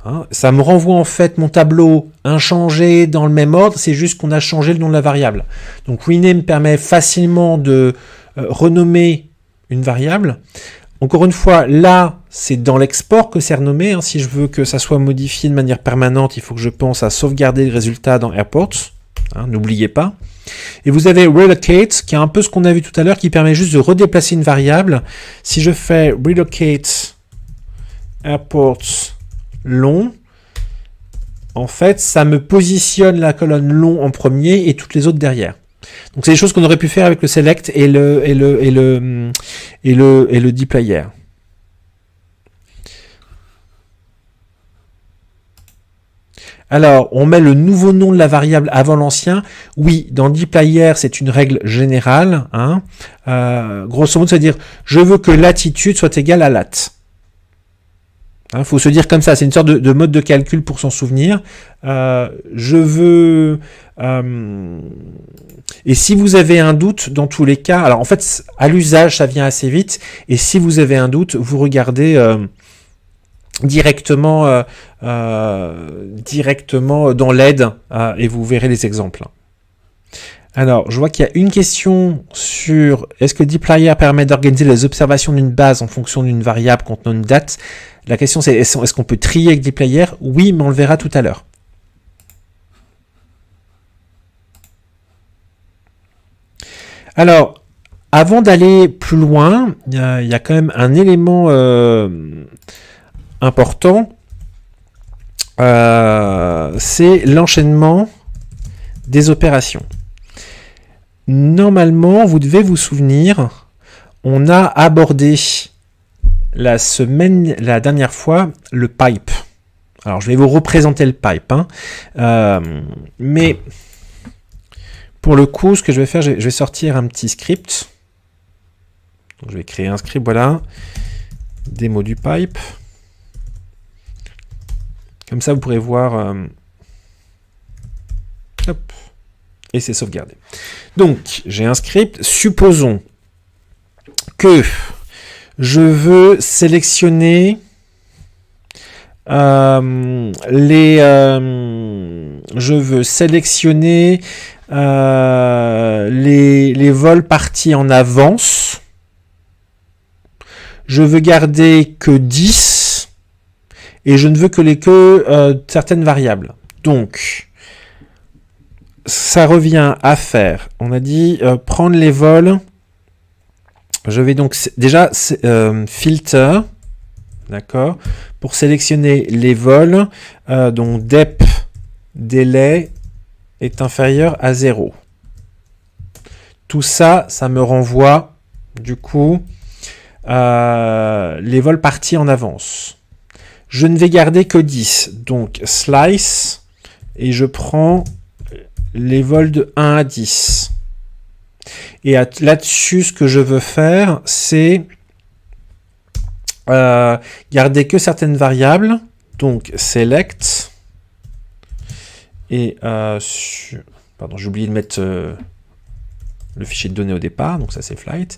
Hein, ça me renvoie en fait mon tableau inchangé dans le même ordre, c'est juste qu'on a changé le nom de la variable. Donc rename permet facilement de euh, renommer une variable. Encore une fois, là, c'est dans l'export que c'est renommé. Hein. Si je veux que ça soit modifié de manière permanente, il faut que je pense à sauvegarder le résultat dans Airports. Hein, n'oubliez pas. Et vous avez relocate, qui est un peu ce qu'on a vu tout à l'heure, qui permet juste de redéplacer une variable. Si je fais relocate airport long, en fait, ça me positionne la colonne long en premier et toutes les autres derrière. Donc c'est des choses qu'on aurait pu faire avec le select et le, et le, et le, et le, et le Alors, on met le nouveau nom de la variable avant l'ancien. Oui, dans dplyr, c'est une règle générale. Hein. Euh, grosso modo, c'est-à-dire, je veux que l'attitude soit égale à lat. Il hein, faut se dire comme ça, c'est une sorte de, mode de calcul pour s'en souvenir. Euh, je veux... Euh, et si vous avez un doute, dans tous les cas, alors en fait, à l'usage, ça vient assez vite. Et si vous avez un doute, vous regardez directement, euh, euh, directement dans l'aide euh, et vous verrez les exemples. Alors, je vois qu'il y a une question sur est-ce que dplyr permet d'organiser les observations d'une base en fonction d'une variable contenant une date La question c'est est-ce qu'on peut trier avec dplyr Oui, mais on le verra tout à l'heure. Alors, avant d'aller plus loin, il y, a quand même un élément important, euh, c'est l'enchaînement des opérations. Normalement, vous devez vous souvenir, on a abordé la semaine, la dernière fois, le pipe. Alors, je vais vous représenter le pipe, hein. euh, mais pour le coup, ce que je vais faire, je vais sortir un petit script. je vais créer un script, voilà, démo du pipe. Comme ça, vous pourrez voir... Euh, et c'est sauvegardé. Donc, j'ai un script. Supposons que je veux sélectionner euh, les... Euh, je veux sélectionner les, les vols partis en avance. Je veux garder que 10 et je ne veux que les que euh, certaines variables. Donc, ça revient à faire, on a dit, euh, prendre les vols. Je vais donc déjà euh, filter, d'accord, pour sélectionner les vols. Euh, dont dep délai est inférieur à 0. Tout ça, ça me renvoie du coup les vols partis en avance. Je ne vais garder que 10. Donc slice, et je prends les vols de 1 à 10. Et là-dessus, ce que je veux faire, c'est euh, garder que certaines variables. Donc select. Et euh, Pardon, j'ai oublié de mettre euh, le fichier de données au départ, donc ça c'est flight.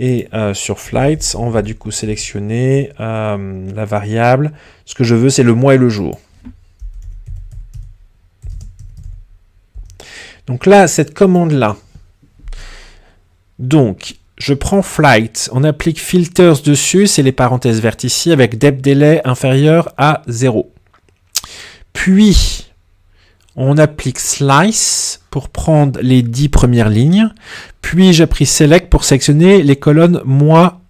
Et euh, sur flights, on va du coup sélectionner euh, la variable. Ce que je veux, c'est le mois et le jour. Donc là, cette commande-là. Donc, je prends flight, on applique filters dessus, c'est les parenthèses vertes avec depth délai inférieur à 0. Puis, on applique slice pour prendre les dix premières lignes, puis pris select pour sélectionner les colonnes mois,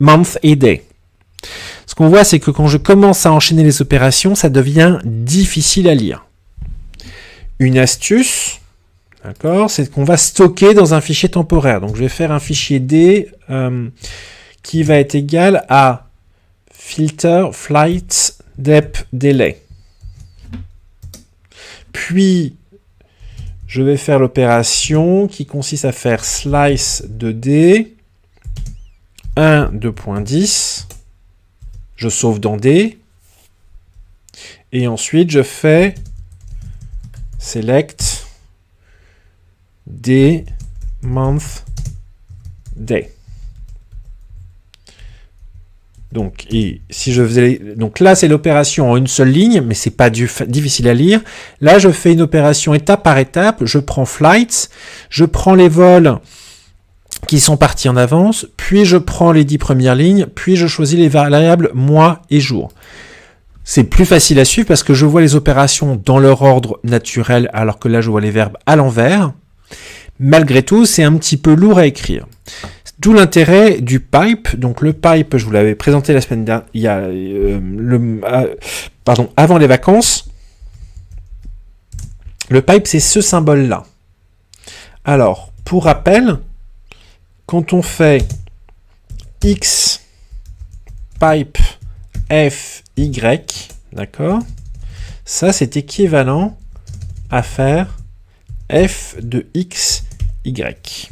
month et day. Ce qu'on voit, c'est que quand je commence à enchaîner les opérations, ça devient difficile à lire. Une astuce, d'accord, c'est qu'on va stocker dans un fichier temporaire. Donc je vais faire un fichier D euh, qui va être égal à filter flight depth delay. Puis, je vais faire l'opération qui consiste à faire slice de D, 1, 2.10, je sauve dans D, et ensuite je fais select D month day. Donc, et si je faisais, donc là, c'est l'opération en une seule ligne, mais c'est pas du, difficile à lire. Là, je fais une opération étape par étape. Je prends flights, je prends les vols qui sont partis en avance, puis je prends les dix premières lignes, puis je choisis les variables mois et jour. C'est plus facile à suivre parce que je vois les opérations dans leur ordre naturel, alors que là, je vois les verbes à l'envers. Malgré tout, c'est un petit peu lourd à écrire. D'où l'intérêt du pipe. Donc le pipe, je vous l'avais présenté la semaine dernière, il y a, euh, le, ah, pardon, avant les vacances. Le pipe, c'est ce symbole-là. Alors, pour rappel, quand on fait x pipe f y, d'accord, ça c'est équivalent à faire f de x y.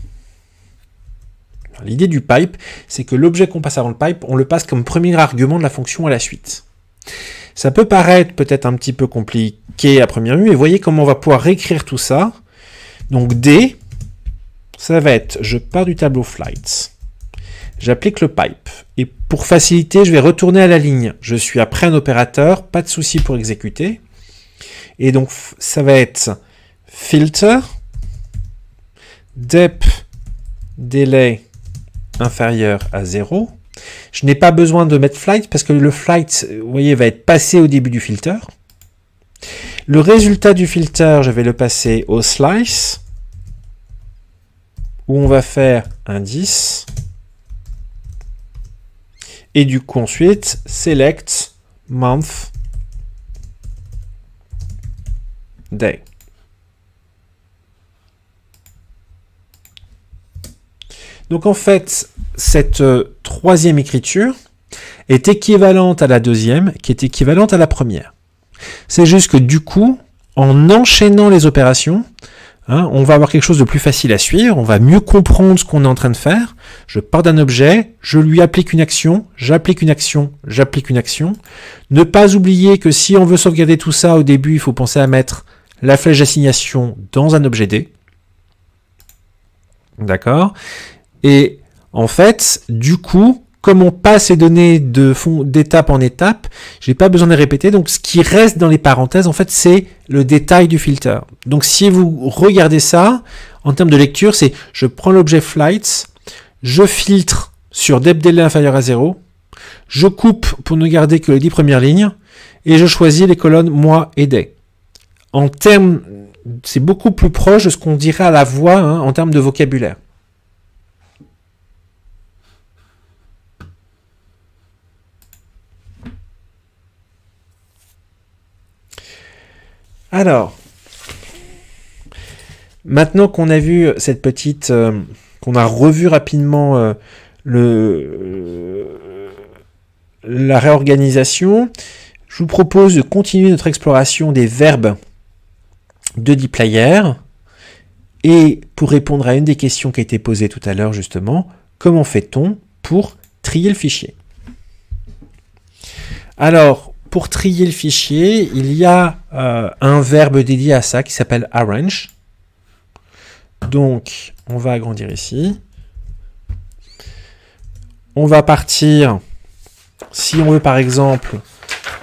L'idée du pipe, c'est que l'objet qu'on passe avant le pipe, on le passe comme premier argument de la fonction à la suite. Ça peut paraître peut-être un petit peu compliqué à première vue, mais voyez comment on va pouvoir réécrire tout ça. Donc D, ça va être, je pars du tableau flights, j'applique le pipe, et pour faciliter, je vais retourner à la ligne. Je suis après un opérateur, pas de souci pour exécuter. Et donc, ça va être filter, dep, delay, inférieur à 0, je n'ai pas besoin de mettre flight parce que le flight, vous voyez, va être passé au début du filter. Le résultat du filter, je vais le passer au slice, où on va faire un 10. Et du coup, ensuite, select month day. Donc en fait, cette euh, troisième écriture est équivalente à la deuxième, qui est équivalente à la première. C'est juste que du coup, en enchaînant les opérations, hein, on va avoir quelque chose de plus facile à suivre, on va mieux comprendre ce qu'on est en train de faire. Je pars d'un objet, je lui applique une action, j'applique une action, j'applique une action. Ne pas oublier que si on veut sauvegarder tout ça au début, il faut penser à mettre la flèche d'assignation dans un objet D. D'accord et en fait, du coup, comme on passe ces données de fond d'étape en étape, j'ai pas besoin de répéter. Donc ce qui reste dans les parenthèses, en fait, c'est le détail du filter. Donc si vous regardez ça, en termes de lecture, c'est je prends l'objet flights, je filtre sur depth inférieur à 0, je coupe pour ne garder que les 10 premières lignes, et je choisis les colonnes mois et day. En termes, c'est beaucoup plus proche de ce qu'on dirait à la voix hein, en termes de vocabulaire. Alors, maintenant qu'on a vu cette petite, euh, qu'on a revu rapidement euh, le, euh, la réorganisation, je vous propose de continuer notre exploration des verbes de DeepLayer. Et pour répondre à une des questions qui a été posée tout à l'heure justement, comment fait-on pour trier le fichier Alors, pour trier le fichier, il y a euh, un verbe dédié à ça qui s'appelle arrange. Donc, on va agrandir ici. On va partir, si on veut par exemple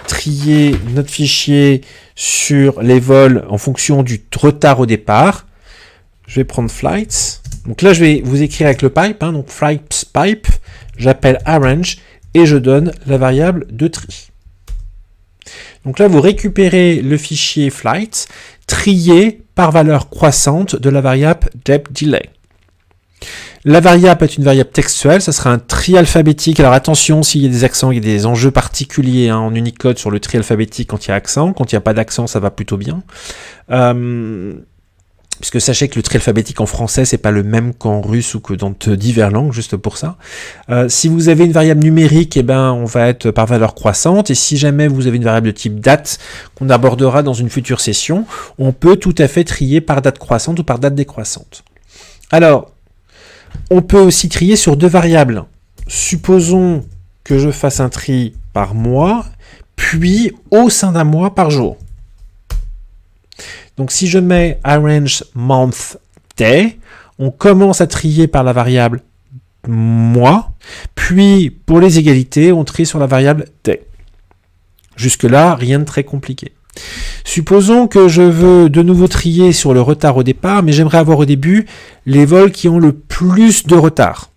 trier notre fichier sur les vols en fonction du retard au départ, je vais prendre flights. Donc là, je vais vous écrire avec le pipe, hein, donc flights pipe, j'appelle arrange et je donne la variable de tri. Donc là, vous récupérez le fichier flight trié par valeur croissante de la variable delay. La variable est une variable textuelle, ça sera un tri alphabétique. Alors attention, s'il y a des accents, il y a des enjeux particuliers hein, en Unicode sur le tri alphabétique quand il y a accent. Quand il n'y a pas d'accent, ça va plutôt bien. Euh, puisque sachez que le tri alphabétique en français, c'est pas le même qu'en russe ou que dans divers langues, juste pour ça. Euh, si vous avez une variable numérique, eh ben, on va être par valeur croissante, et si jamais vous avez une variable de type date, qu'on abordera dans une future session, on peut tout à fait trier par date croissante ou par date décroissante. Alors, on peut aussi trier sur deux variables. Supposons que je fasse un tri par mois, puis au sein d'un mois par jour. Donc si je mets arrange month day, on commence à trier par la variable mois, puis pour les égalités, on trie sur la variable day. Jusque-là, rien de très compliqué. Supposons que je veux de nouveau trier sur le retard au départ, mais j'aimerais avoir au début les vols qui ont le plus de retard.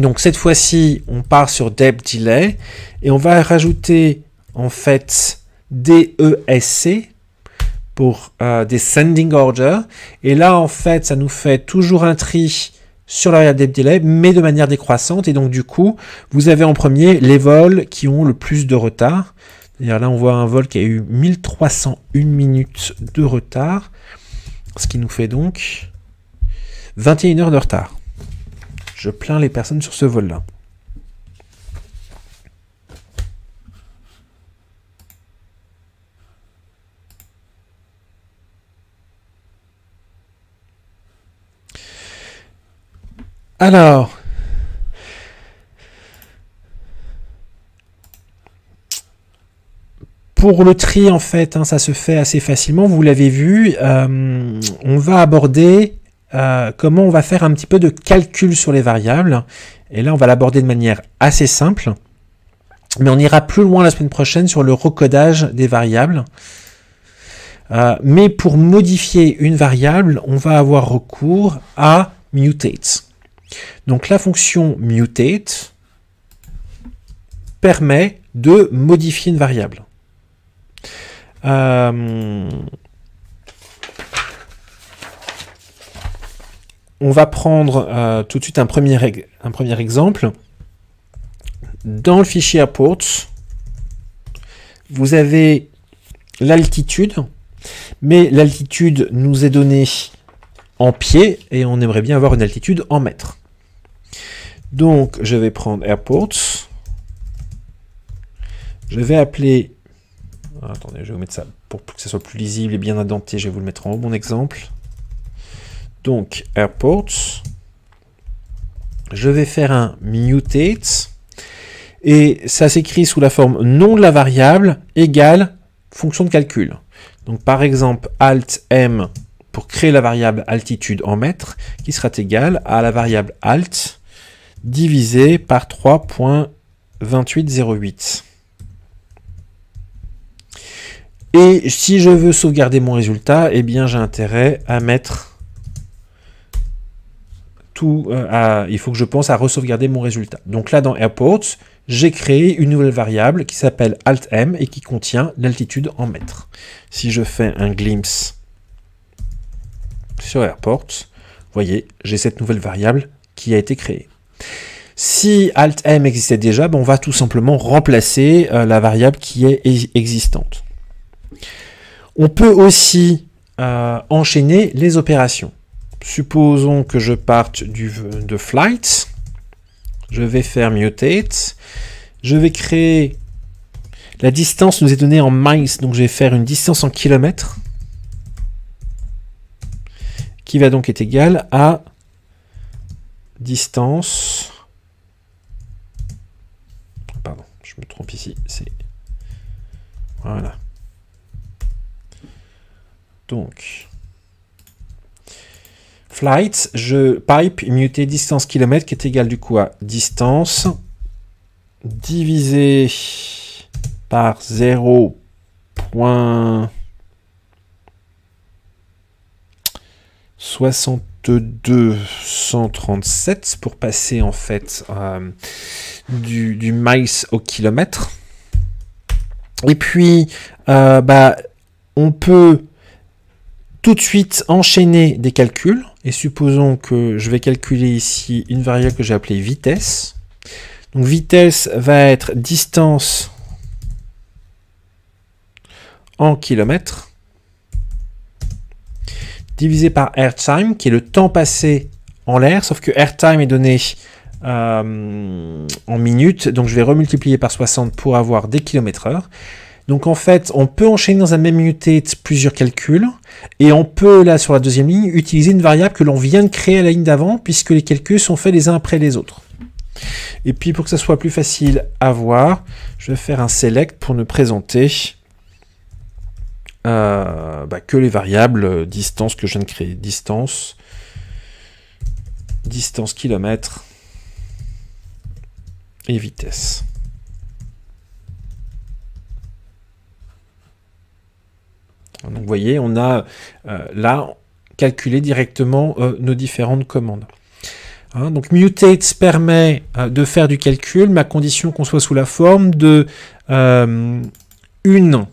Donc cette fois-ci, on part sur Deb Delay et on va rajouter en fait DESC pour euh, des sending orders. Et là, en fait, ça nous fait toujours un tri sur la des delay, mais de manière décroissante. Et donc, du coup, vous avez en premier les vols qui ont le plus de retard. cest là, on voit un vol qui a eu 1301 minutes de retard, ce qui nous fait donc 21 heures de retard. Je plains les personnes sur ce vol-là. Alors. Pour le tri, en fait, hein, ça se fait assez facilement, vous l'avez vu. Euh, on va aborder euh, comment on va faire un petit peu de calcul sur les variables. Et là, on va l'aborder de manière assez simple. Mais on ira plus loin la semaine prochaine sur le recodage des variables. Euh, mais pour modifier une variable, on va avoir recours à mutate. Donc la fonction mutate permet de modifier une variable. Euh, on va prendre euh, tout de suite un premier, exemple. Dans le fichier apports, vous avez l'altitude, mais l'altitude nous est donnée en pied et on aimerait bien avoir une altitude en mètres. Donc je vais prendre airports. Je vais appeler... Ah, attendez, je vais vous mettre ça pour que ce soit plus lisible et bien indenté. Je vais vous le mettre en haut, mon exemple. Donc airports. Je vais faire un mutate. Et ça s'écrit sous la forme nom de la variable égale fonction de calcul. Donc par exemple alt m pour créer la variable altitude en mètres qui sera égale à la variable alt divisé par 3.2808. Et si je veux sauvegarder mon résultat, eh bien j'ai intérêt à mettre tout, euh, à, il faut que je pense à sauvegarder mon résultat. Donc là dans airports, j'ai créé une nouvelle variable qui s'appelle altm et qui contient l'altitude en mètres. Si je fais un glimpse sur Airport, vous voyez, j'ai cette nouvelle variable qui a été créée. Si Alt-M existait déjà, ben, on va tout simplement remplacer euh, la variable qui est existante. On peut aussi euh, enchaîner les opérations. Supposons que je parte du, de flight, je vais faire mutate, je vais créer... La distance nous est donnée en miles, donc je vais faire une distance en kilomètres qui va donc être égal à distance. Pardon, je me trompe ici. C'est voilà. Donc flight, je pipe muté distance kilomètre qui est égal du coup à distance divisé par point 6237 pour passer en fait euh, du, miles au kilomètre. Et puis, euh, bah, on peut tout de suite enchaîner des calculs. Et supposons que je vais calculer ici une variable que j'ai appelée vitesse. Donc vitesse va être distance en kilomètres divisé par airtime, qui est le temps passé en l'air, sauf que airtime est donné euh, en minutes, donc je vais remultiplier par 60 pour avoir des kilomètres heure. Donc en fait, on peut enchaîner dans un même unité plusieurs calculs, et on peut, là, sur la deuxième ligne, utiliser une variable que l'on vient de créer à la ligne d'avant, puisque les calculs sont faits les uns après les autres. Et puis pour que ça soit plus facile à voir, je vais faire un select pour nous présenter euh, bah, que les variables euh, distance que je viens de créer. Distance, distance kilomètre et vitesse. Donc vous voyez, on a euh, là calculé directement nos différentes commandes. Hein, donc mutate permet de faire du calcul, mais à condition qu'on soit sous la forme de une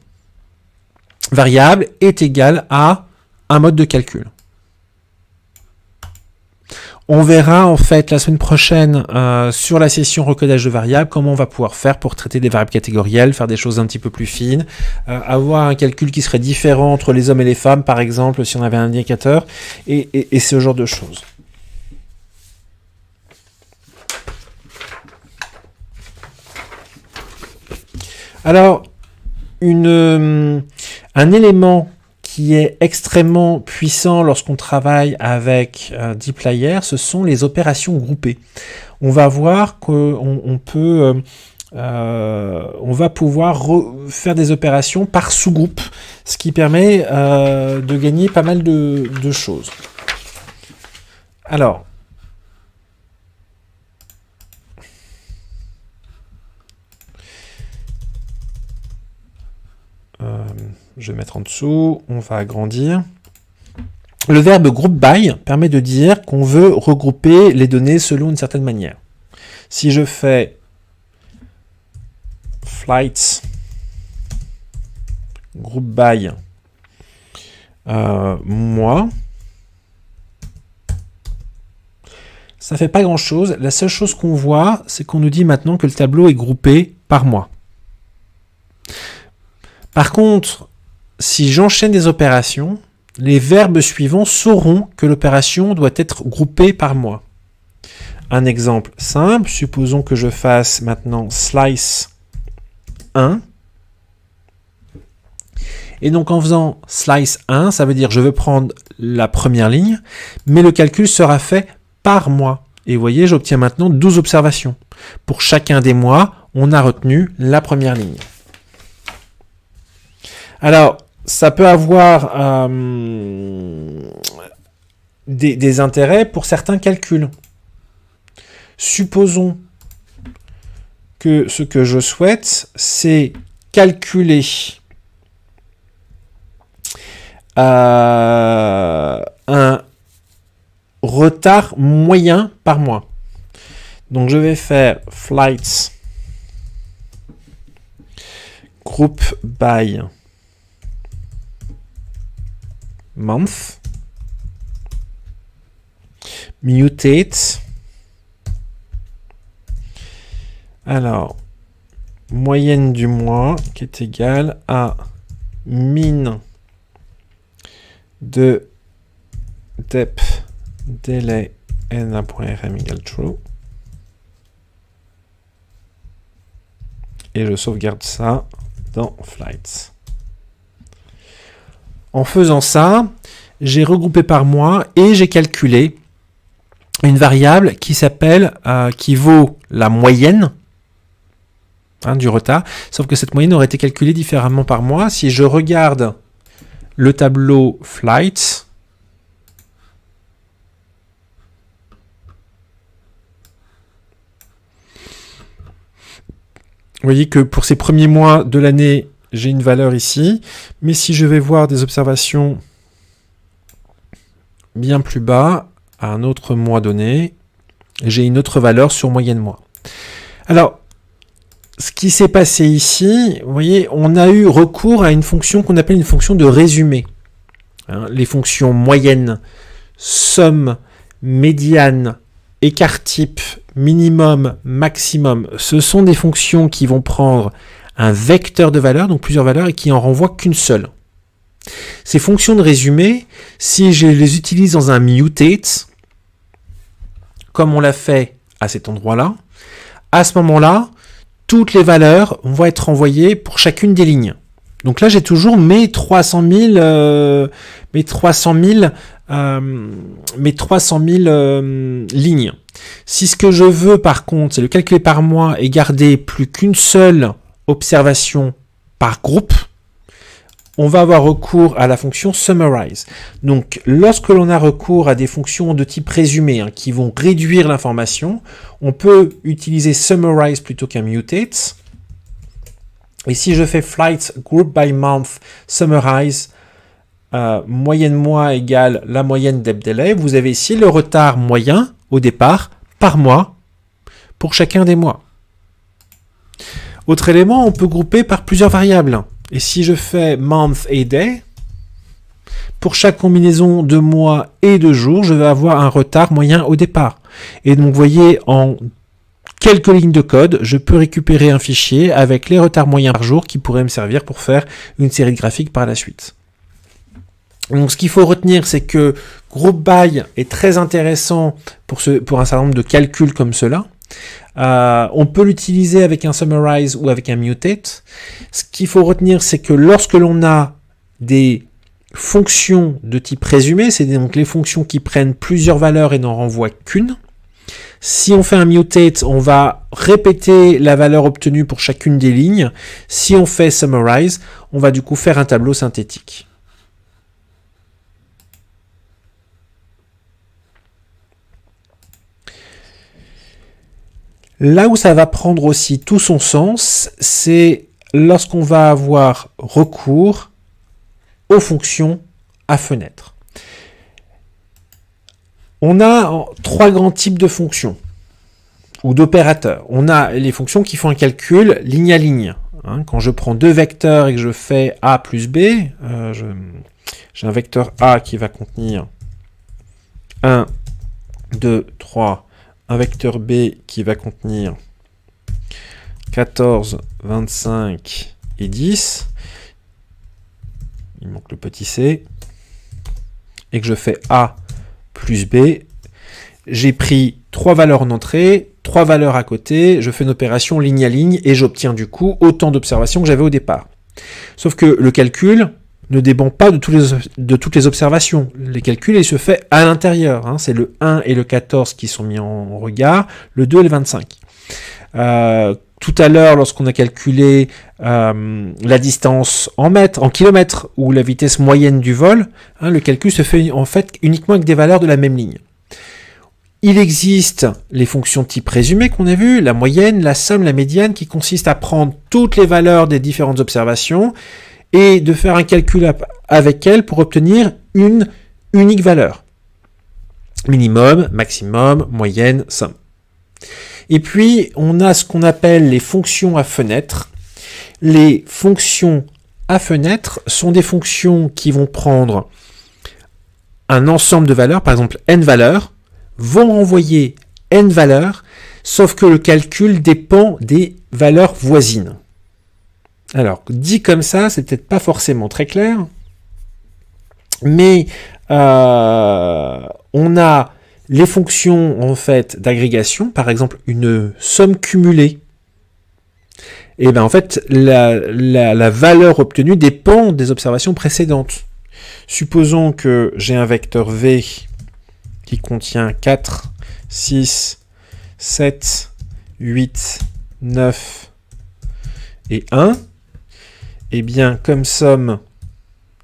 variable est égal à un mode de calcul. On verra en fait la semaine prochaine euh, sur la session recodage de variables comment on va pouvoir faire pour traiter des variables catégorielles, faire des choses un petit peu plus fines, euh, avoir un calcul qui serait différent entre les hommes et les femmes par exemple si on avait un indicateur et ce genre de choses. Alors, une, euh, un élément qui est extrêmement puissant lorsqu'on travaille avec euh, Deep ce sont les opérations groupées. On va voir qu'on on peut, euh, euh, on va pouvoir faire des opérations par sous-groupe, ce qui permet de gagner pas mal de, de choses. Alors, je vais mettre en dessous, on va agrandir. Le verbe group by permet de dire qu'on veut regrouper les données selon une certaine manière. Si je fais flights group by euh, moi, ça fait pas grand chose. La seule chose qu'on voit, c'est qu'on nous dit maintenant que le tableau est groupé par mois. Par contre, si j'enchaîne des opérations, les verbes suivants sauront que l'opération doit être groupée par moi. Un exemple simple, supposons que je fasse maintenant slice 1. Et donc en faisant slice 1, ça veut dire je veux prendre la première ligne, mais le calcul sera fait par moi. Et vous voyez, j'obtiens maintenant 12 observations. Pour chacun des mois, on a retenu la première ligne. Alors, ça peut avoir euh, des, intérêts pour certains calculs. Supposons que ce que je souhaite, c'est calculer euh, un retard moyen par mois. Donc je vais faire flights group by month mutate alors moyenne du mois qui est égale à min de dep delay na.rm égale true et je sauvegarde ça dans flights en faisant ça, j'ai regroupé par mois et j'ai calculé une variable qui s'appelle, euh, qui vaut la moyenne hein, du retard, sauf que cette moyenne aurait été calculée différemment par mois. Si je regarde le tableau flight, vous voyez que pour ces premiers mois de l'année, j'ai une valeur ici, mais si je vais voir des observations bien plus bas, à un autre mois donné, j'ai une autre valeur sur moyenne mois. Alors, ce qui s'est passé ici, vous voyez, on a eu recours à une fonction qu'on appelle une fonction de résumé. Hein, les fonctions moyenne, somme, médiane, écart type, minimum, maximum, ce sont des fonctions qui vont prendre un vecteur de valeurs, donc plusieurs valeurs, et qui en renvoie qu'une seule. Ces fonctions de résumé, si je les utilise dans un mutate, comme on l'a fait à cet endroit-là, à ce moment-là, toutes les valeurs vont être renvoyées pour chacune des lignes. Donc là, j'ai toujours mes 300 000, euh, mes 300 000, euh, mes 300 000 euh, lignes. Si ce que je veux, par contre, c'est le calculer par mois et garder plus qu'une seule observation par groupe, on va avoir recours à la fonction summarize. Donc lorsque l'on a recours à des fonctions de type résumé hein, qui vont réduire l'information, on peut utiliser summarize plutôt qu'un mutate. Et si je fais flight group by month summarize euh, moyenne mois égale la moyenne delay, vous avez ici le retard moyen au départ par mois pour chacun des mois. Autre élément, on peut grouper par plusieurs variables. Et si je fais month et day, pour chaque combinaison de mois et de jours, je vais avoir un retard moyen au départ. Et donc, vous voyez, en quelques lignes de code, je peux récupérer un fichier avec les retards moyens par jour qui pourraient me servir pour faire une série de graphiques par la suite. Donc, ce qu'il faut retenir, c'est que group by est très intéressant pour, ce, pour un certain nombre de calculs comme cela. Euh, on peut l'utiliser avec un summarize ou avec un mutate. Ce qu'il faut retenir, c'est que lorsque l'on a des fonctions de type résumé, c'est donc les fonctions qui prennent plusieurs valeurs et n'en renvoient qu'une. Si on fait un mutate, on va répéter la valeur obtenue pour chacune des lignes. Si on fait summarize, on va du coup faire un tableau synthétique. Là où ça va prendre aussi tout son sens, c'est lorsqu'on va avoir recours aux fonctions à fenêtre. On a trois grands types de fonctions ou d'opérateurs. On a les fonctions qui font un calcul ligne à ligne. Hein. quand je prends deux vecteurs et que je fais A plus B, euh, j'ai un vecteur A qui va contenir 1, 2, 3, un vecteur B qui va contenir 14, 25 et 10. Il manque le petit c. Et que je fais A plus B. J'ai pris trois valeurs en entrée, trois valeurs à côté, je fais une opération ligne à ligne et j'obtiens du coup autant d'observations que j'avais au départ. Sauf que le calcul, ne dépend pas de, toutes les observations. Les calculs, ils se font à l'intérieur. Hein. C'est le 1 et le 14 qui sont mis en regard, le 2 et le 25. Euh, tout à l'heure, lorsqu'on a calculé euh, la distance en mètres, en kilomètres, ou la vitesse moyenne du vol, hein, le calcul se fait en fait uniquement avec des valeurs de la même ligne. Il existe les fonctions type résumé qu'on a vues, la moyenne, la somme, la médiane, qui consistent à prendre toutes les valeurs des différentes observations et de faire un calcul avec elle pour obtenir une unique valeur. Minimum, maximum, moyenne, somme. Et puis, on a ce qu'on appelle les fonctions à fenêtre. Les fonctions à fenêtre sont des fonctions qui vont prendre un ensemble de valeurs, par exemple n valeurs, vont renvoyer n valeurs, sauf que le calcul dépend des valeurs voisines. Alors, dit comme ça, c'est peut-être pas forcément très clair, mais euh, on a les fonctions en fait d'agrégation, par exemple une somme cumulée. Et eh bien en fait, la valeur obtenue dépend des observations précédentes. Supposons que j'ai un vecteur V qui contient 4, 6, 7, 8, 9 et 1 et eh bien, comme somme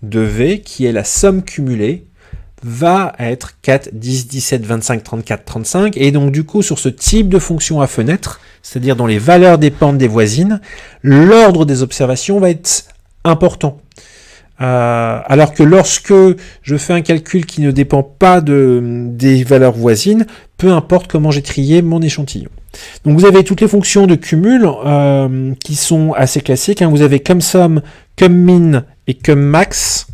de V, qui est la somme cumulée, va être 4, 10, 17, 25, 34, 35. Et donc, du coup, sur ce type de fonction à fenêtre, c'est-à-dire dont les valeurs dépendent des voisines, l'ordre des observations va être important. Euh, alors que lorsque je fais un calcul qui ne dépend pas de, des valeurs voisines, peu importe comment j'ai trié mon échantillon. Donc vous avez toutes les fonctions de cumul euh, qui sont assez classiques. Hein. Vous avez comme cumMin comme et comme max.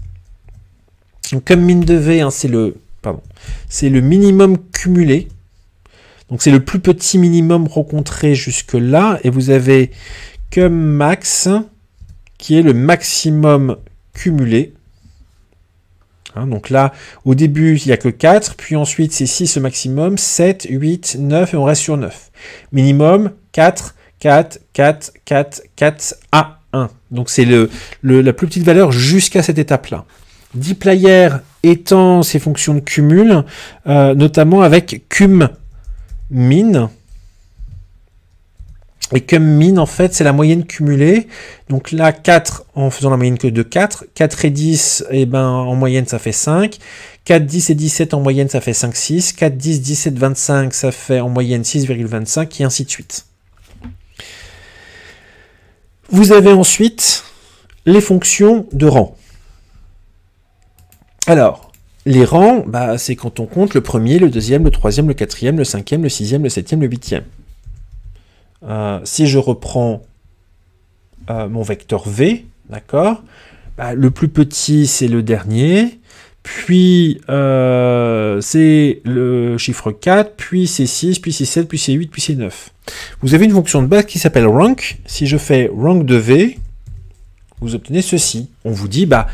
Donc comme min de V, hein, c'est le, pardon, c'est le minimum cumulé. Donc c'est le plus petit minimum rencontré jusque-là. Et vous avez comme max qui est le maximum cumulé. Hein. donc là, au début, il n'y a que 4, puis ensuite c'est 6 au maximum, 7, 8, 9, et on reste sur 9. Minimum, 4, 4, 4, 4, 4 à 1. Donc c'est le, la plus petite valeur jusqu'à cette étape-là. player étend ses fonctions de cumul, euh, notamment avec cum min, et comme mine, en fait, c'est la moyenne cumulée. Donc là, 4 en faisant la moyenne que de 4. 4 et 10, et eh ben, en moyenne, ça fait 5. 4, 10 et 17, en moyenne, ça fait 5, 6. 4, 10, 17, 25, ça fait en moyenne 6,25, et ainsi de suite. Vous avez ensuite les fonctions de rang. Alors, les rangs, bah, c'est quand on compte le premier, le deuxième, le troisième, le quatrième, le cinquième, le sixième, le septième, le huitième. Euh, si je reprends euh, mon vecteur V, d'accord bah, Le plus petit, c'est le dernier, puis euh, c'est le chiffre 4, puis c'est 6, puis c'est 7, puis c'est 8, puis c'est 9. Vous avez une fonction de base qui s'appelle rank. Si je fais rank de V, vous obtenez ceci. On vous dit, bah,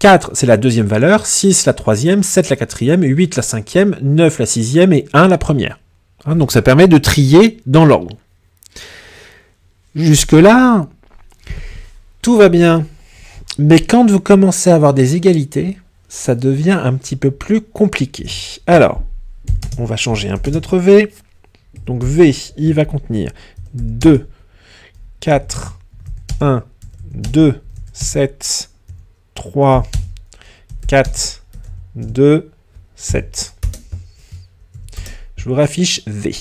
4, c'est la deuxième valeur, 6, la troisième, 7, la quatrième, 8, la cinquième, 9, la sixième et 1, la première. Hein, donc ça permet de trier dans l'ordre. Jusque-là, tout va bien. Mais quand vous commencez à avoir des égalités, ça devient un petit peu plus compliqué. Alors, on va changer un peu notre V. Donc V, il va contenir 2, 4, 1, 2, 7, 3, 4, 2, 7. Je vous raffiche V.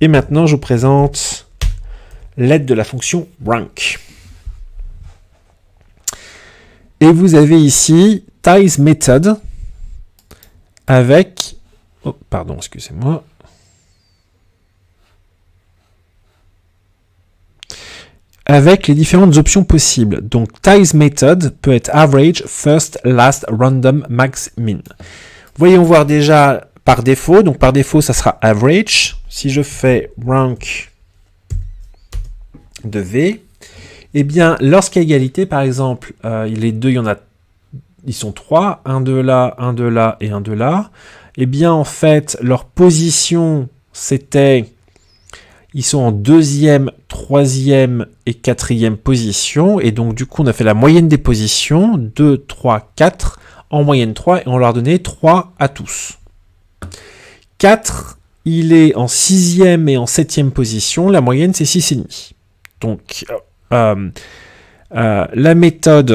Et maintenant, je vous présente l'aide de la fonction rank. Et vous avez ici ties method avec... Oh, pardon, excusez-moi. avec les différentes options possibles. Donc ties method peut être average, first, last, random, max, min. Voyons voir déjà par défaut. Donc par défaut, ça sera average. Si je fais rank de V, et eh bien, a égalité, par exemple, il euh, est deux, il y en a, ils sont trois, un de là, un de là et un de là, eh bien, en fait, leur position, c'était, ils sont en deuxième, troisième et quatrième position, et donc, du coup, on a fait la moyenne des positions, 2, 3, 4, en moyenne 3, et on leur donnait 3 à tous. 4, il est en sixième et en septième position, la moyenne c'est 6,5. Donc, euh, euh, la méthode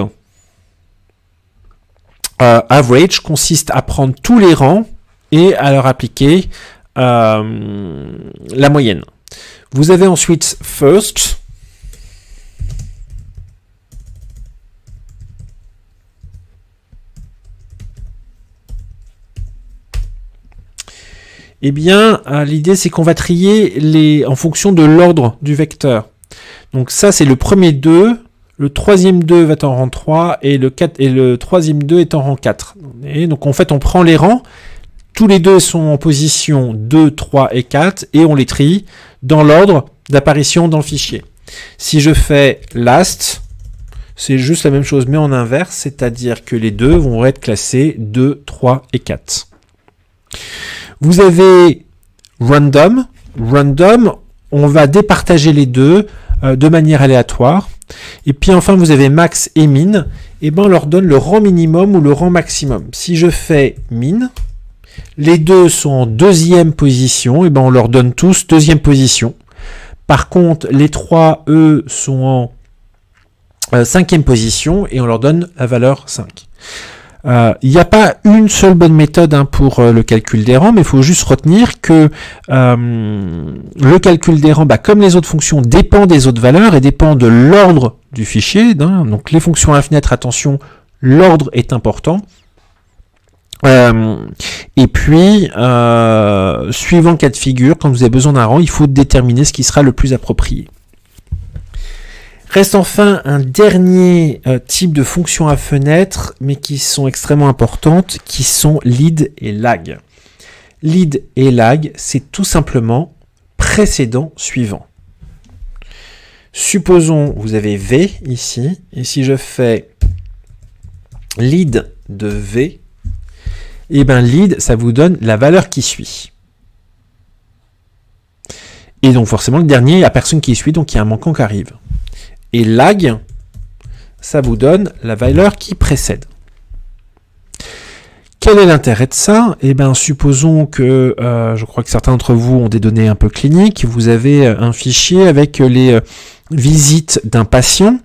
euh, average consiste à prendre tous les rangs et à leur appliquer la moyenne. Vous avez ensuite first, eh bien, l'idée c'est qu'on va trier les, en fonction de l'ordre du vecteur. Donc ça, c'est le premier 2. Le troisième 2 va être en rang 3 et le, 4, et le troisième 2 est en rang 4. Et donc en fait, on prend les rangs. Tous les deux sont en position 2, 3 et 4 et on les trie dans l'ordre d'apparition dans le fichier. Si je fais last, c'est juste la même chose mais en inverse, c'est-à-dire que les deux vont être classés 2, 3 et 4. Vous avez random. Random, on va départager les deux euh, de manière aléatoire. Et puis enfin, vous avez max et min. Et eh ben, on leur donne le rang minimum ou le rang maximum. Si je fais min, les deux sont en deuxième position. Et eh ben, on leur donne tous deuxième position. Par contre, les trois, eux, sont en euh, cinquième position et on leur donne la valeur 5. Euh, il n'y a pas une seule bonne méthode hein, pour euh, le calcul des rangs, mais il faut juste retenir que euh, le calcul des rangs, bah, comme les autres fonctions, dépend des autres valeurs et dépend de l'ordre du fichier. Hein. donc les fonctions à fenêtre, attention, l'ordre est important. et puis, suivant cas de figure, quand vous avez besoin d'un rang, il faut déterminer ce qui sera le plus approprié. Reste enfin un dernier euh, type de fonction à fenêtre, mais qui sont extrêmement importantes, qui sont lead et lag. Lead et lag, c'est tout simplement précédent suivant. Supposons vous avez V ici, et si je fais lead de V, et eh bien lead, ça vous donne la valeur qui suit. Et donc forcément, le dernier, il n'y a personne qui suit, donc il y a un manquant qui arrive et lag, ça vous donne la valeur qui précède. Quel est l'intérêt de ça Eh bien, supposons que, euh, je crois que certains d'entre vous ont des données un peu cliniques, vous avez euh, un fichier avec euh, les visites d'un patient,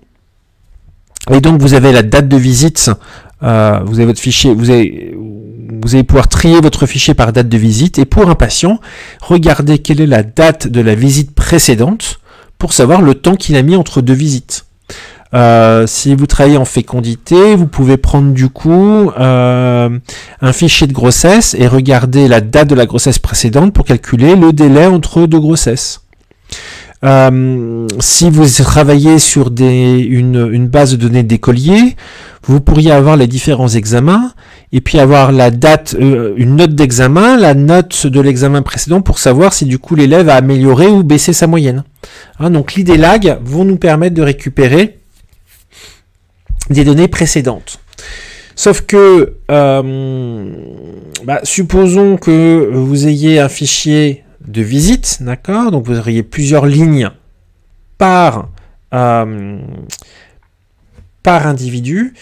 et donc vous avez la date de visite, vous avez votre fichier, vous avez, vous allez pouvoir trier votre fichier par date de visite, et pour un patient, regardez quelle est la date de la visite précédente, pour savoir le temps qu'il a mis entre deux visites. Euh, si vous travaillez en fécondité, vous pouvez prendre du coup euh, un fichier de grossesse et regarder la date de la grossesse précédente pour calculer le délai entre deux grossesses. Euh, si vous travaillez sur des, une, base de données d'écoliers, vous pourriez avoir les différents examens et puis avoir la date, euh, une note d'examen, la note de l'examen précédent pour savoir si du coup l'élève a amélioré ou baissé sa moyenne. Hein, donc l'idée lag vont nous permettre de récupérer des données précédentes. Sauf que, euh, bah, supposons que vous ayez un fichier de visite, d'accord Donc vous auriez plusieurs lignes par, euh, par individu.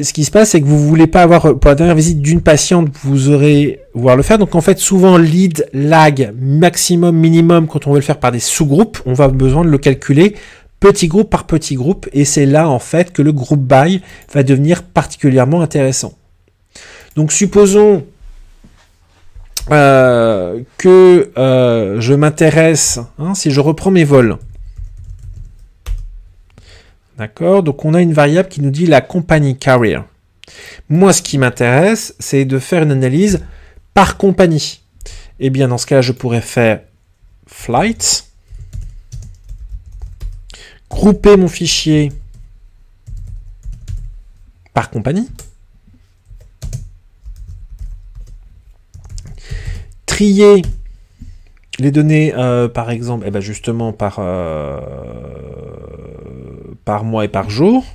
ce qui se passe, c'est que vous ne voulez pas avoir, pour la dernière visite d'une patiente, vous aurez voir le faire. Donc en fait, souvent, lead, lag, maximum, minimum, quand on veut le faire par des sous-groupes, on va avoir besoin de le calculer petit groupe par petit groupe. Et c'est là, en fait, que le groupe by va devenir particulièrement intéressant. Donc supposons euh, que euh, je m'intéresse, hein, si je reprends mes vols. D'accord Donc on a une variable qui nous dit la compagnie carrier. Moi, ce qui m'intéresse, c'est de faire une analyse par compagnie. Eh bien, dans ce cas, je pourrais faire flight, grouper mon fichier par compagnie. trier les données, euh, par exemple, eh ben, justement par, euh, par mois et par jour.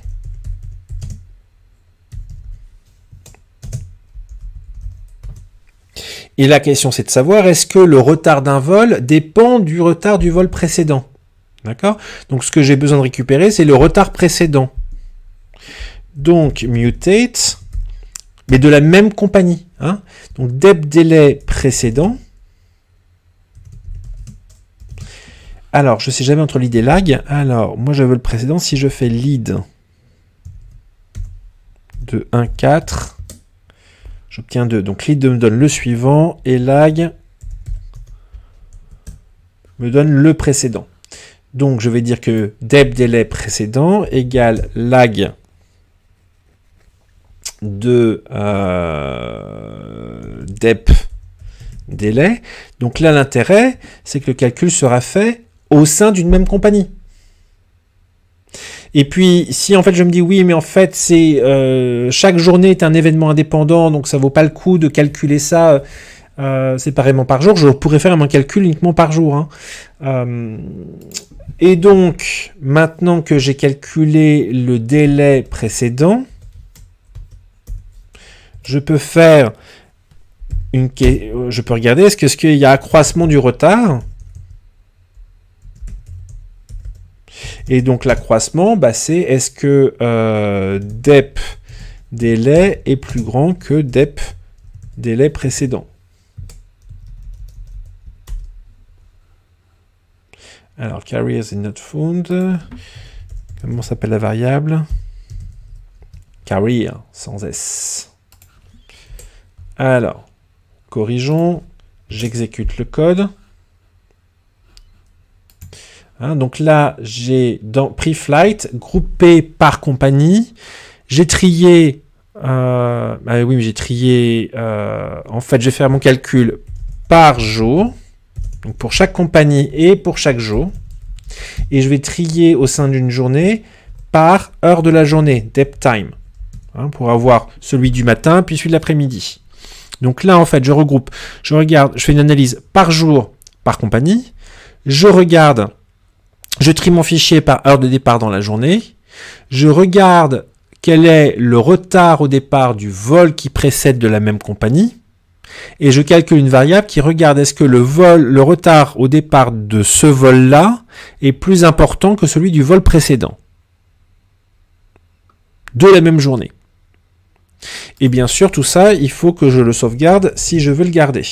Et la question c'est de savoir est-ce que le retard d'un vol dépend du retard du vol précédent. D'accord Donc ce que j'ai besoin de récupérer, c'est le retard précédent. Donc mutate mais de la même compagnie. Hein. Donc deb délai précédent. Alors, je ne sais jamais entre lead et lag. Alors, moi, je veux le précédent. Si je fais lead de 1, 4, j'obtiens 2. Donc, lead me donne le suivant et lag me donne le précédent. Donc, je vais dire que deb délai précédent égale lag de euh, DEP délai. Donc là, l'intérêt, c'est que le calcul sera fait au sein d'une même compagnie. Et puis, si en fait je me dis oui, mais en fait c'est euh, chaque journée est un événement indépendant, donc ça vaut pas le coup de calculer ça euh, séparément par jour. Je pourrais faire un calcul uniquement par jour. Hein. et donc, maintenant que j'ai calculé le délai précédent, je peux faire une je peux regarder est-ce qu'il y a accroissement du retard et donc l'accroissement bah, c'est est-ce que euh, DEP délai est plus grand que DEP délai précédent alors carriers is not found comment s'appelle la variable carrier hein, sans s alors, corrigeons, j'exécute le code. Hein, donc là, j'ai dans pre-flight, groupé par compagnie, j'ai trié, euh, ah j'ai trié, euh, en fait, je vais faire mon calcul par jour, donc pour chaque compagnie et pour chaque jour, et je vais trier au sein d'une journée par heure de la journée, depth time, hein, pour avoir celui du matin puis celui de l'après-midi. Donc là, en fait, je regroupe, je regarde, je fais une analyse par jour, par compagnie. Je regarde, je trie mon fichier par heure de départ dans la journée. Je regarde quel est le retard au départ du vol qui précède de la même compagnie. Et je calcule une variable qui regarde est-ce que le vol, le retard au départ de ce vol-là est plus important que celui du vol précédent. De la même journée. Et bien sûr, tout ça, il faut que je le sauvegarde si je veux le garder.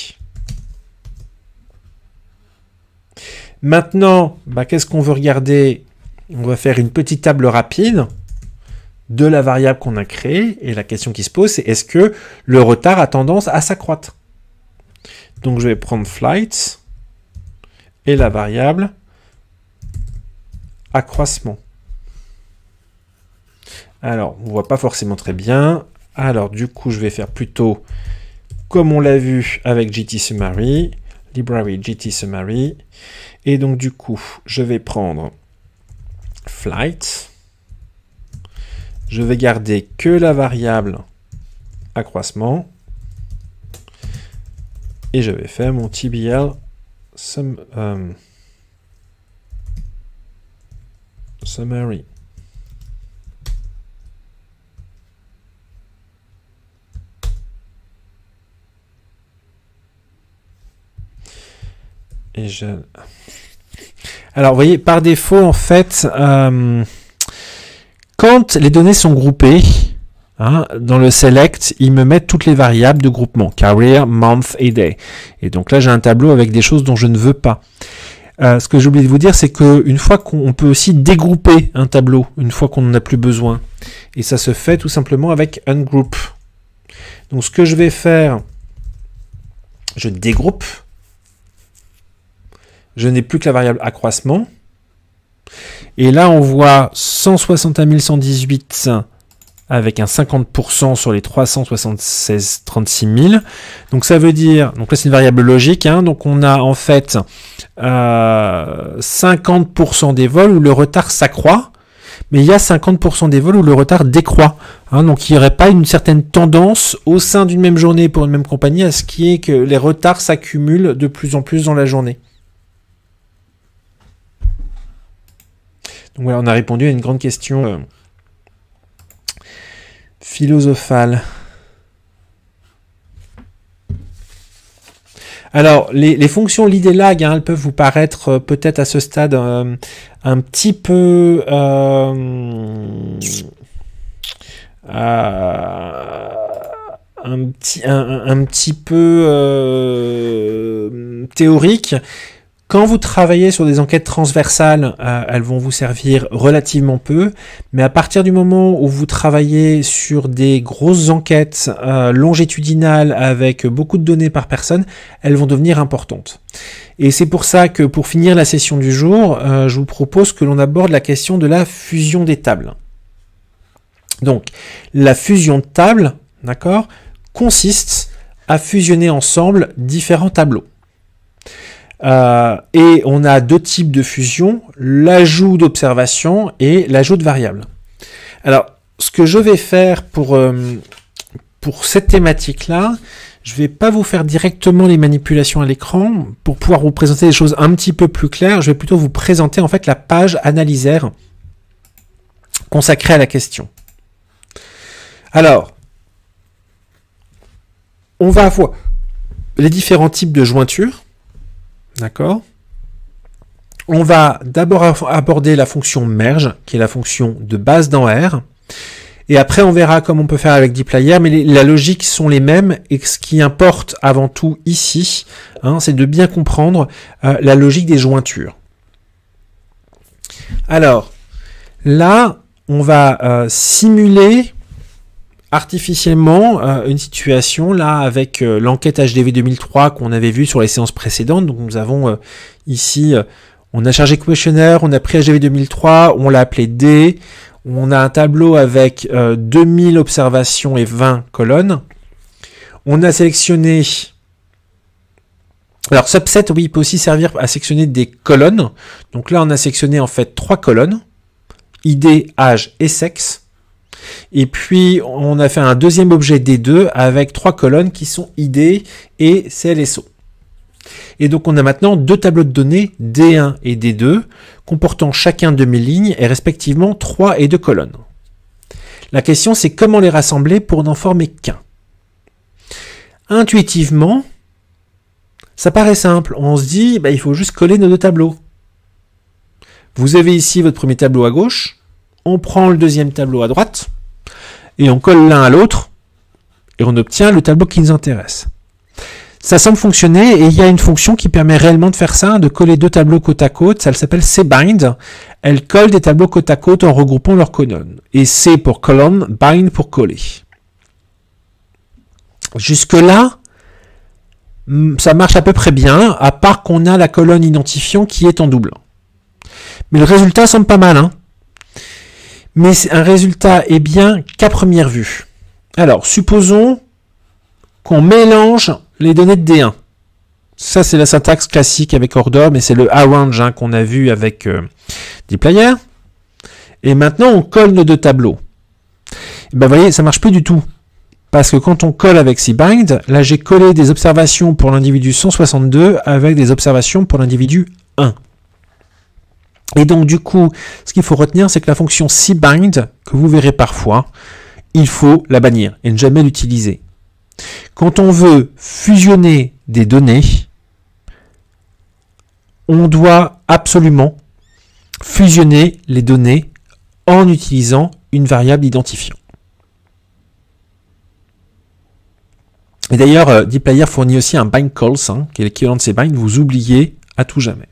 Maintenant, bah, qu'est-ce qu'on veut regarder On va faire une petite table rapide de la variable qu'on a créée. Et la question qui se pose, c'est est-ce que le retard a tendance à s'accroître Donc je vais prendre flight et la variable accroissement. Alors, on ne voit pas forcément très bien. Alors du coup, je vais faire plutôt, comme on l'a vu avec GT Summary, Library GT Summary. Et donc du coup, je vais prendre flight. Je vais garder que la variable accroissement. Et je vais faire mon TBL euh, summary. Alors, vous voyez, par défaut, en fait, euh, quand les données sont groupées, hein, dans le select, ils me mettent toutes les variables de groupement, career, month et day. Et donc là, j'ai un tableau avec des choses dont je ne veux pas. Euh, ce que j'ai oublié de vous dire, c'est qu'une fois qu'on peut aussi dégrouper un tableau, une fois qu'on n'en a plus besoin. Et ça se fait tout simplement avec ungroup. Donc ce que je vais faire, je dégroupe je n'ai plus que la variable accroissement. Et là, on voit 161 118 avec un 50% sur les 376 36 000. Donc ça veut dire, donc là c'est une variable logique, hein. donc on a en fait 50% euh, des vols où le retard s'accroît, mais il y a 50% des vols où le retard décroît. Hein. donc il n'y aurait pas une certaine tendance au sein d'une même journée pour une même compagnie à ce qui est que les retards s'accumulent de plus en plus dans la journée. Donc voilà, on a répondu à une grande question euh, philosophale. Alors, les, fonctions l'idée et lag, hein, elles peuvent vous paraître euh, peut-être à ce stade euh, un petit peu... un un, petit peu théorique quand vous travaillez sur des enquêtes transversales, euh, elles vont vous servir relativement peu, mais à partir du moment où vous travaillez sur des grosses enquêtes euh, longitudinales avec beaucoup de données par personne, elles vont devenir importantes. Et c'est pour ça que pour finir la session du jour, euh, je vous propose que l'on aborde la question de la fusion des tables. Donc, la fusion de tables, d'accord, consiste à fusionner ensemble différents tableaux. Euh, et on a deux types de fusion, l'ajout d'observation et l'ajout de variable. Alors, ce que je vais faire pour, euh, pour cette thématique-là, je ne vais pas vous faire directement les manipulations à l'écran. Pour pouvoir vous présenter des choses un petit peu plus claires, je vais plutôt vous présenter en fait la page analysaire consacrée à la question. Alors, on va avoir les différents types de jointures. D'accord On va d'abord aborder la fonction merge, qui est la fonction de base dans R. Et après, on verra comment on peut faire avec DeepLayer. mais la logique sont les mêmes. Et ce qui importe avant tout ici, hein, c'est de bien comprendre euh, la logique des jointures. Alors, là, on va euh, simuler artificiellement euh, une situation là avec euh, l'enquête HDV 2003 qu'on avait vue sur les séances précédentes. Donc nous avons euh, ici, on a chargé questionnaire, on a pris HDV 2003, on l'a appelé D, on a un tableau avec 2000 observations et 20 colonnes. On a sélectionné... Alors subset, oui, peut aussi servir à sélectionner des colonnes. Donc là, on a sélectionné en fait trois colonnes, ID, âge et sexe. Et puis, on a fait un deuxième objet D2 avec trois colonnes qui sont ID et CLSO. Et donc on a maintenant deux tableaux de données D1 et D2 comportant chacun de mes lignes et respectivement trois et deux colonnes. La question c'est comment les rassembler pour n'en former qu'un. Intuitivement, ça paraît simple. On se dit, bah, il faut juste coller nos deux tableaux. Vous avez ici votre premier tableau à gauche. On prend le deuxième tableau à droite et on colle l'un à l'autre, et on obtient le tableau qui nous intéresse. Ça semble fonctionner, et il y a une fonction qui permet réellement de faire ça, de coller deux tableaux côte à côte, ça s'appelle cbind, elle colle des tableaux côte à côte en regroupant leurs colonnes, et c pour colonne, bind pour coller. Jusque-là, mm, ça marche à peu près bien, à part qu'on a la colonne identifiant qui est en double. Mais le résultat semble pas mal, hein mais un résultat est bien qu'à première vue. Alors, supposons qu'on mélange les données de D1. Ça, c'est la syntaxe classique avec Order, mais c'est le arrange hein, qu'on a vu avec euh, DeepLayer. Et maintenant, on colle nos deux tableaux. Eh ben, vous voyez, ça marche plus du tout. Parce que quand on colle avec cbind, là j'ai collé des observations pour l'individu 162 avec des observations pour l'individu 1. Et donc du coup, ce qu'il faut retenir, c'est que la fonction cbind, que vous verrez parfois, il faut la bannir et ne jamais l'utiliser. Quand on veut fusionner des données, on doit absolument fusionner les données en utilisant une variable identifiant. Et d'ailleurs, euh, DeepLayer fournit aussi un bind calls, hein, qui est l'équivalent de ces binds, vous oubliez à tout jamais.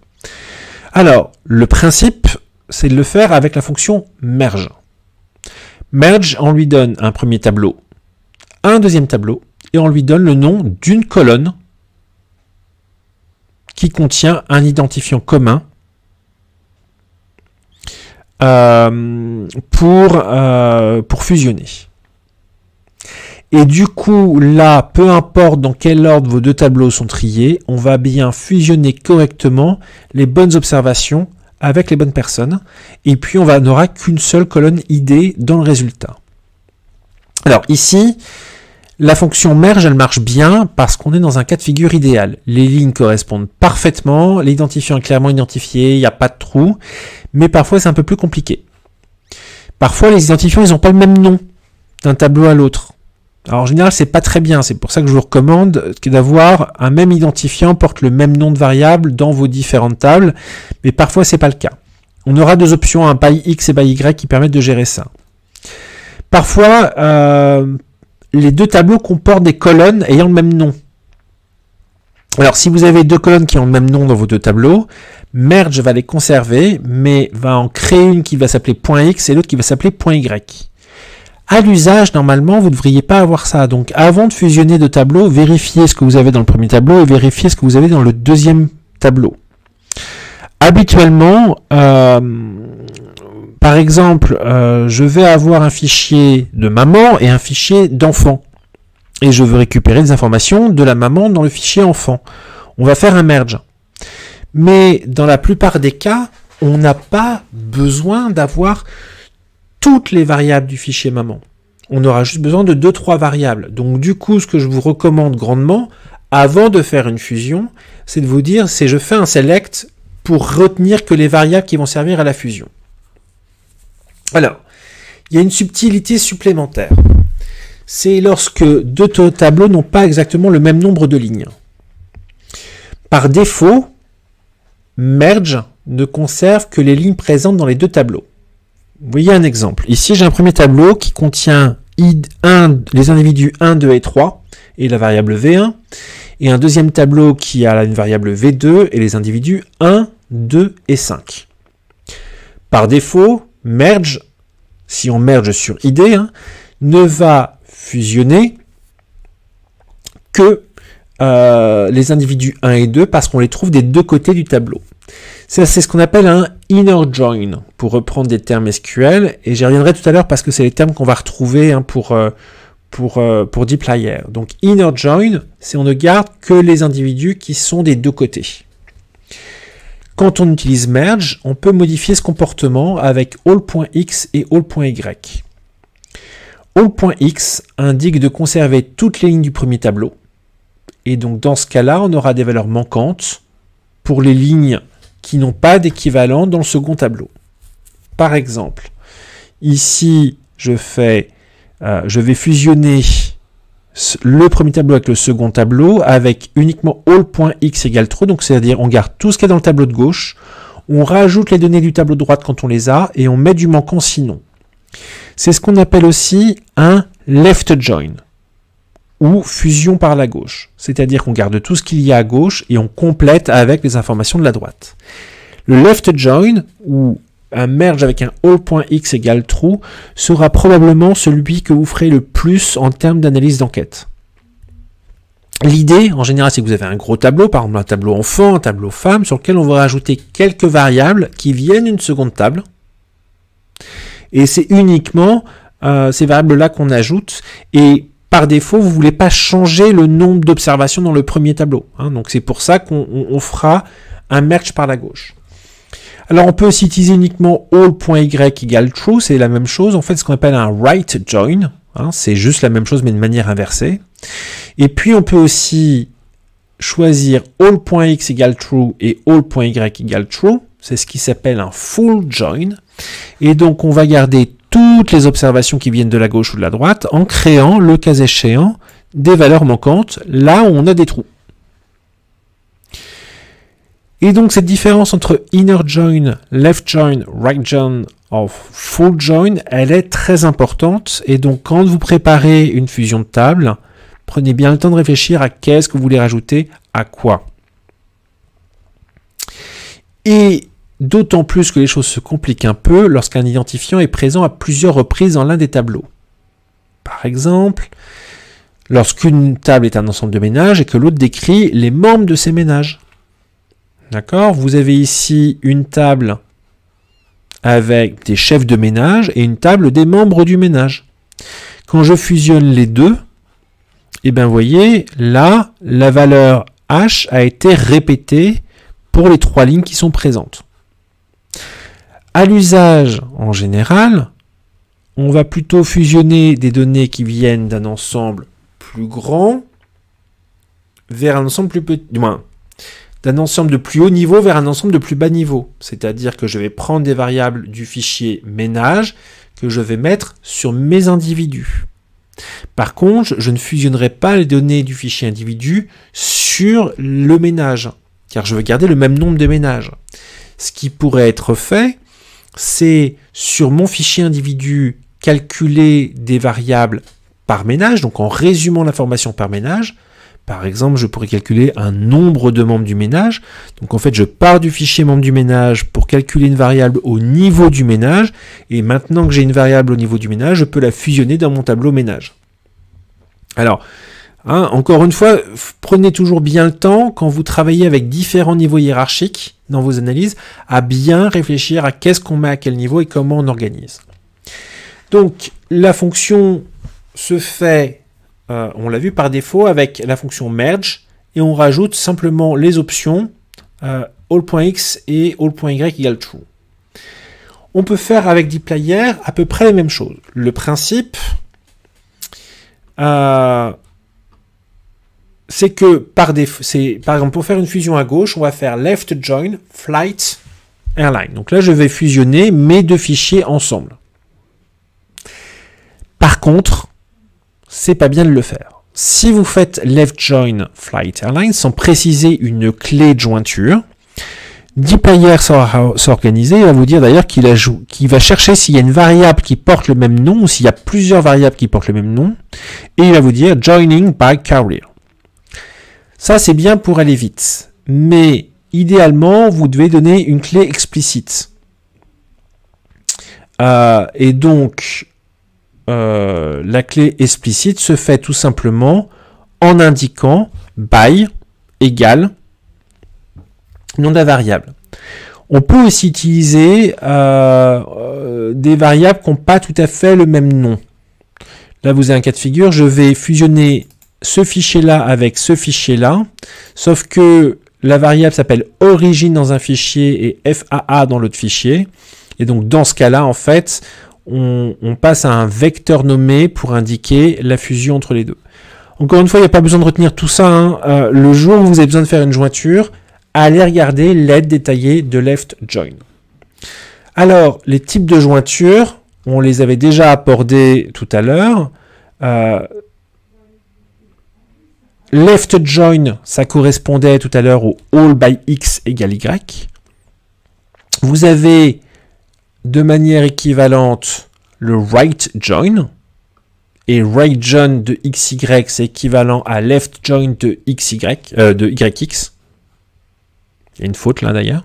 Alors, le principe, c'est de le faire avec la fonction merge. Merge, on lui donne un premier tableau, un deuxième tableau, et on lui donne le nom d'une colonne qui contient un identifiant commun euh, euh, pour fusionner. Et du coup, là, peu importe dans quel ordre vos deux tableaux sont triés, on va bien fusionner correctement les bonnes observations avec les bonnes personnes. Et puis, on n'aura qu'une seule colonne idée dans le résultat. Alors ici, la fonction merge, elle marche bien parce qu'on est dans un cas de figure idéal. Les lignes correspondent parfaitement, l'identifiant est clairement identifié, il n'y a pas de trou, mais parfois c'est un peu plus compliqué. Parfois les identifiants, ils n'ont pas le même nom d'un tableau à l'autre. Alors en général, c'est pas très bien. C'est pour ça que je vous recommande d'avoir un même identifiant porte le même nom de variable dans vos différentes tables, mais parfois c'est pas le cas. On aura deux options, un by x et by y qui permettent de gérer ça. Parfois, euh, les deux tableaux comportent des colonnes ayant le même nom. Alors si vous avez deux colonnes qui ont le même nom dans vos deux tableaux, merge va les conserver, mais va en créer une qui va s'appeler .x et l'autre qui va s'appeler .y. À l'usage, normalement, vous ne devriez pas avoir ça. Donc avant de fusionner deux tableaux, vérifiez ce que vous avez dans le premier tableau et vérifiez ce que vous avez dans le deuxième tableau. Habituellement, euh, par exemple, euh, je vais avoir un fichier de maman et un fichier d'enfant. Et je veux récupérer des informations de la maman dans le fichier enfant. On va faire un merge. Mais dans la plupart des cas, on n'a pas besoin d'avoir toutes les variables du fichier maman. On aura juste besoin de deux trois variables. Donc du coup, ce que je vous recommande grandement, avant de faire une fusion, c'est de vous dire, c'est je fais un select pour retenir que les variables qui vont servir à la fusion. Alors, il y a une subtilité supplémentaire. C'est lorsque deux tableaux n'ont pas exactement le même nombre de lignes. Par défaut, merge ne conserve que les lignes présentes dans les deux tableaux voyez un exemple. Ici, j'ai un premier tableau qui contient 1, les individus 1, 2 et 3 et la variable v1, et un deuxième tableau qui a une variable v2 et les individus 1, 2 et 5. Par défaut, merge, si on merge sur id, hein, ne va fusionner que euh, les individus 1 et 2 parce qu'on les trouve des deux côtés du tableau. C'est ce qu'on appelle un inner join, pour reprendre des termes SQL, et j'y reviendrai tout à l'heure parce que c'est les termes qu'on va retrouver hein, pour, euh, pour, euh, pour Donc inner join, c'est on ne garde que les individus qui sont des deux côtés. Quand on utilise merge, on peut modifier ce comportement avec all.x et all.y. All.x indique de conserver toutes les lignes du premier tableau. Et donc dans ce cas-là, on aura des valeurs manquantes pour les lignes qui n'ont pas d'équivalent dans le second tableau. Par exemple, ici, je, fais, euh, je vais fusionner le premier tableau avec le second tableau avec uniquement all.x égale true, donc c'est-à-dire on garde tout ce qu'il y a dans le tableau de gauche, on rajoute les données du tableau de droite quand on les a et on met du manquant sinon. C'est ce qu'on appelle aussi un left join ou fusion par la gauche. C'est-à-dire qu'on garde tout ce qu'il y a à gauche et on complète avec les informations de la droite. Le left join, ou un merge avec un all.x égale true, sera probablement celui que vous ferez le plus en termes d'analyse d'enquête. L'idée, en général, c'est que vous avez un gros tableau, par exemple un tableau enfant, un tableau femme, sur lequel on va rajouter quelques variables qui viennent d'une seconde table. Et c'est uniquement euh, ces variables-là qu'on ajoute. Et par défaut, vous voulez pas changer le nombre d'observations dans le premier tableau. Hein. Donc c'est pour ça qu'on fera un merge par la gauche. Alors on peut aussi utiliser uniquement all.y égale true, c'est la même chose. En fait, ce qu'on appelle un right join, hein, c'est juste la même chose mais de manière inversée. Et puis on peut aussi choisir all.x égale true et all.y égale true. C'est ce qui s'appelle un full join. Et donc on va garder toutes les observations qui viennent de la gauche ou de la droite en créant, le cas échéant, des valeurs manquantes là où on a des trous. Et donc cette différence entre inner join, left join, right join ou full join, elle est très importante. Et donc quand vous préparez une fusion de table, prenez bien le temps de réfléchir à qu'est-ce que vous voulez rajouter à quoi. Et D'autant plus que les choses se compliquent un peu lorsqu'un identifiant est présent à plusieurs reprises dans l'un des tableaux. Par exemple, lorsqu'une table est un ensemble de ménages et que l'autre décrit les membres de ces ménages. D'accord Vous avez ici une table avec des chefs de ménage et une table des membres du ménage. Quand je fusionne les deux, eh bien vous voyez, là, la valeur H a été répétée pour les trois lignes qui sont présentes. À l'usage en général, on va plutôt fusionner des données qui viennent d'un ensemble plus grand vers un ensemble plus petit, d'un ensemble de plus haut niveau vers un ensemble de plus bas niveau. C'est-à-dire que je vais prendre des variables du fichier ménage que je vais mettre sur mes individus. Par contre, je ne fusionnerai pas les données du fichier individu sur le ménage, car je veux garder le même nombre de ménages. Ce qui pourrait être fait, c'est sur mon fichier individu calculer des variables par ménage, donc en résumant l'information par ménage. Par exemple, je pourrais calculer un nombre de membres du ménage. Donc en fait, je pars du fichier membre du ménage pour calculer une variable au niveau du ménage. Et maintenant que j'ai une variable au niveau du ménage, je peux la fusionner dans mon tableau ménage. Alors, Hein, encore une fois, prenez toujours bien le temps, quand vous travaillez avec différents niveaux hiérarchiques dans vos analyses, à bien réfléchir à qu'est-ce qu'on met à quel niveau et comment on organise. Donc, la fonction se fait, euh, on l'a vu par défaut, avec la fonction merge, et on rajoute simplement les options euh, all.x et all.y égale true. On peut faire avec dplyr à peu près la même chose. Le principe, euh, c'est que par défaut, c'est par exemple pour faire une fusion à gauche, on va faire left join flight airline. Donc là, je vais fusionner mes deux fichiers ensemble. Par contre, c'est pas bien de le faire. Si vous faites left join flight airline sans préciser une clé de jointure, Deepayer sera s'organiser et va vous dire d'ailleurs qu'il va chercher s'il y a une variable qui porte le même nom ou s'il y a plusieurs variables qui portent le même nom et il va vous dire joining by carrier. Ça, c'est bien pour aller vite. Mais idéalement, vous devez donner une clé explicite. Euh, et donc, euh, la clé explicite se fait tout simplement en indiquant by égale nom de la variable. On peut aussi utiliser euh, des variables qui n'ont pas tout à fait le même nom. Là, vous avez un cas de figure. Je vais fusionner ce fichier-là avec ce fichier-là, sauf que la variable s'appelle origine dans un fichier et FAA dans l'autre fichier. Et donc dans ce cas-là, en fait, on, passe à un vecteur nommé pour indiquer la fusion entre les deux. Encore une fois, il n'y a pas besoin de retenir tout ça. Hein. Euh, le jour où vous avez besoin de faire une jointure, allez regarder l'aide détaillée de left join. Alors, les types de jointures, on les avait déjà abordés tout à l'heure. Euh, Left join, ça correspondait tout à l'heure au all by x égale y. Vous avez de manière équivalente le right join. Et right join de xy, c'est équivalent à left join de xy, euh, de yx. Il y a une faute là d'ailleurs.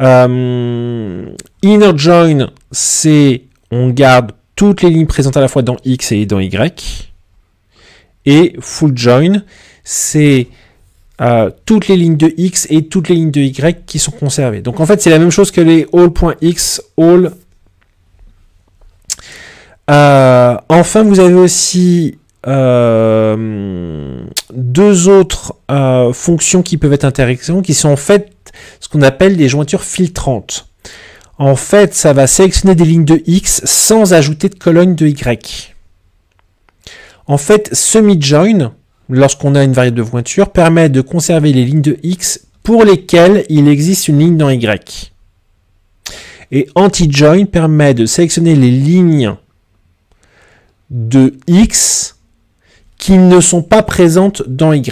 Euh, inner join, c'est on garde toutes les lignes présentes à la fois dans x et dans y. Et full join, c'est euh, toutes les lignes de x et toutes les lignes de y qui sont conservées. Donc en fait, c'est la même chose que les all.x, all. Euh, enfin, vous avez aussi euh, deux autres fonctions qui peuvent être intéressantes, qui sont en fait ce qu'on appelle des jointures filtrantes. En fait, ça va sélectionner des lignes de x sans ajouter de colonne de y. En fait, semi join lorsqu'on a une variable de voiture, permet de conserver les lignes de x pour lesquelles il existe une ligne dans y. Et anti-join permet de sélectionner les lignes de x qui ne sont pas présentes dans y.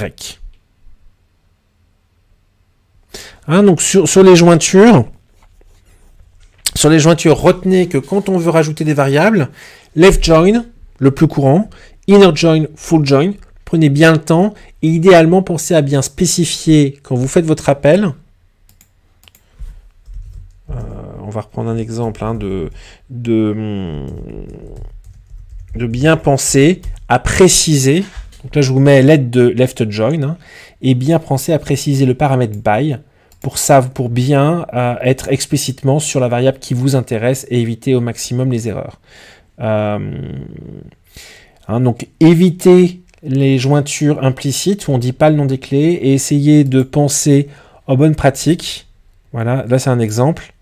Hein, donc sur, les jointures, sur les jointures, retenez que quand on veut rajouter des variables, left join, le plus courant, inner join, full join. Prenez bien le temps et idéalement pensez à bien spécifier quand vous faites votre appel. Euh, on va reprendre un exemple hein, de, de, de, bien penser à préciser. Donc là, je vous mets l'aide de left join hein, et bien penser à préciser le paramètre by pour ça, pour bien euh, être explicitement sur la variable qui vous intéresse et éviter au maximum les erreurs. Euh, Hein, donc évitez les jointures implicites où on ne dit pas le nom des clés et essayez de penser aux bonnes pratiques. Voilà, là c'est un exemple.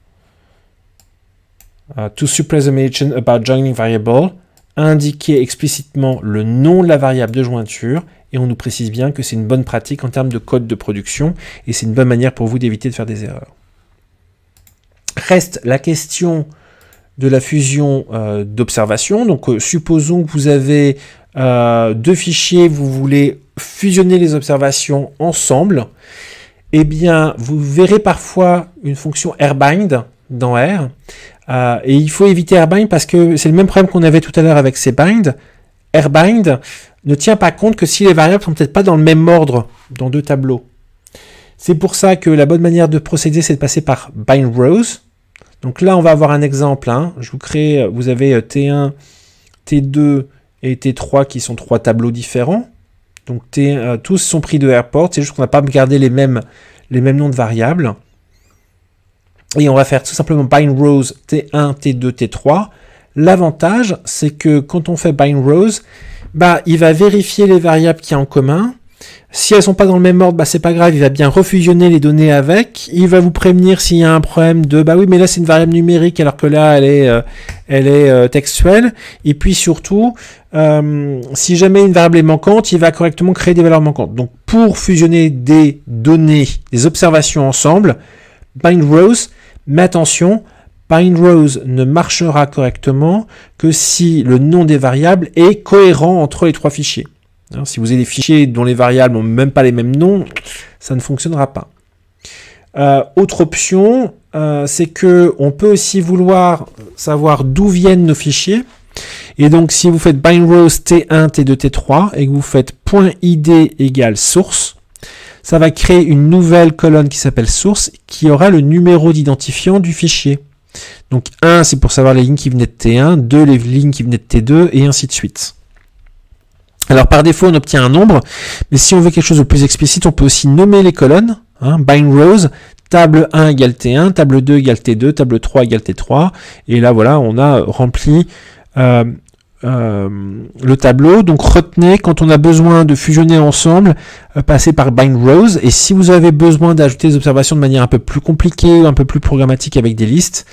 Euh, to suppress a mention about joining variable, Indiquez explicitement le nom de la variable de jointure et on nous précise bien que c'est une bonne pratique en termes de code de production et c'est une bonne manière pour vous d'éviter de faire des erreurs. Reste la question de la fusion euh, d'observations, Donc euh, supposons que vous avez euh, deux fichiers, vous voulez fusionner les observations ensemble. Eh bien, vous verrez parfois une fonction airbind dans R. et il faut éviter airbind parce que c'est le même problème qu'on avait tout à l'heure avec binds, Airbind ne tient pas compte que si les variables sont peut-être pas dans le même ordre dans deux tableaux. C'est pour ça que la bonne manière de procéder, c'est de passer par bind rows donc là, on va avoir un exemple. Hein. Je vous crée, vous avez T1, euh, T2 et T3 qui sont trois tableaux différents. Donc T, euh, tous sont pris de airport, c'est juste qu'on n'a pas gardé les mêmes, les mêmes noms de variables. Et on va faire tout simplement bind rows T1, T2, T3. L'avantage, c'est que quand on fait bind rows, bah, il va vérifier les variables qu'il y a en commun, si elles sont pas dans le même ordre, bah c'est pas grave, il va bien refusionner les données avec. Il va vous prévenir s'il y a un problème de bah oui, mais là c'est une variable numérique alors que là elle est euh, elle est euh, textuelle. Et puis surtout, euh, si jamais une variable est manquante, il va correctement créer des valeurs manquantes. Donc pour fusionner des données, des observations ensemble, bind mais attention, bind rows ne marchera correctement que si le nom des variables est cohérent entre les trois fichiers. Hein, si vous avez des fichiers dont les variables n'ont même pas les mêmes noms, ça ne fonctionnera pas. Euh, autre option, euh, c'est que on peut aussi vouloir savoir d'où viennent nos fichiers. Et donc, si vous faites bind T1, T2, T3 et que vous faites .id égale source, ça va créer une nouvelle colonne qui s'appelle source qui aura le numéro d'identifiant du fichier. Donc 1, c'est pour savoir les lignes qui venaient de T1, 2, les lignes qui venaient de T2 et ainsi de suite. Alors par défaut, on obtient un nombre, mais si on veut quelque chose de plus explicite, on peut aussi nommer les colonnes, hein, bind rows, table 1 égale T1, table 2 égale T2, table 3 égale T3, et là voilà, on a rempli euh, euh, le tableau. Donc retenez, quand on a besoin de fusionner ensemble, euh, passez par bind rows, et si vous avez besoin d'ajouter des observations de manière un peu plus compliquée, un peu plus programmatique avec des listes,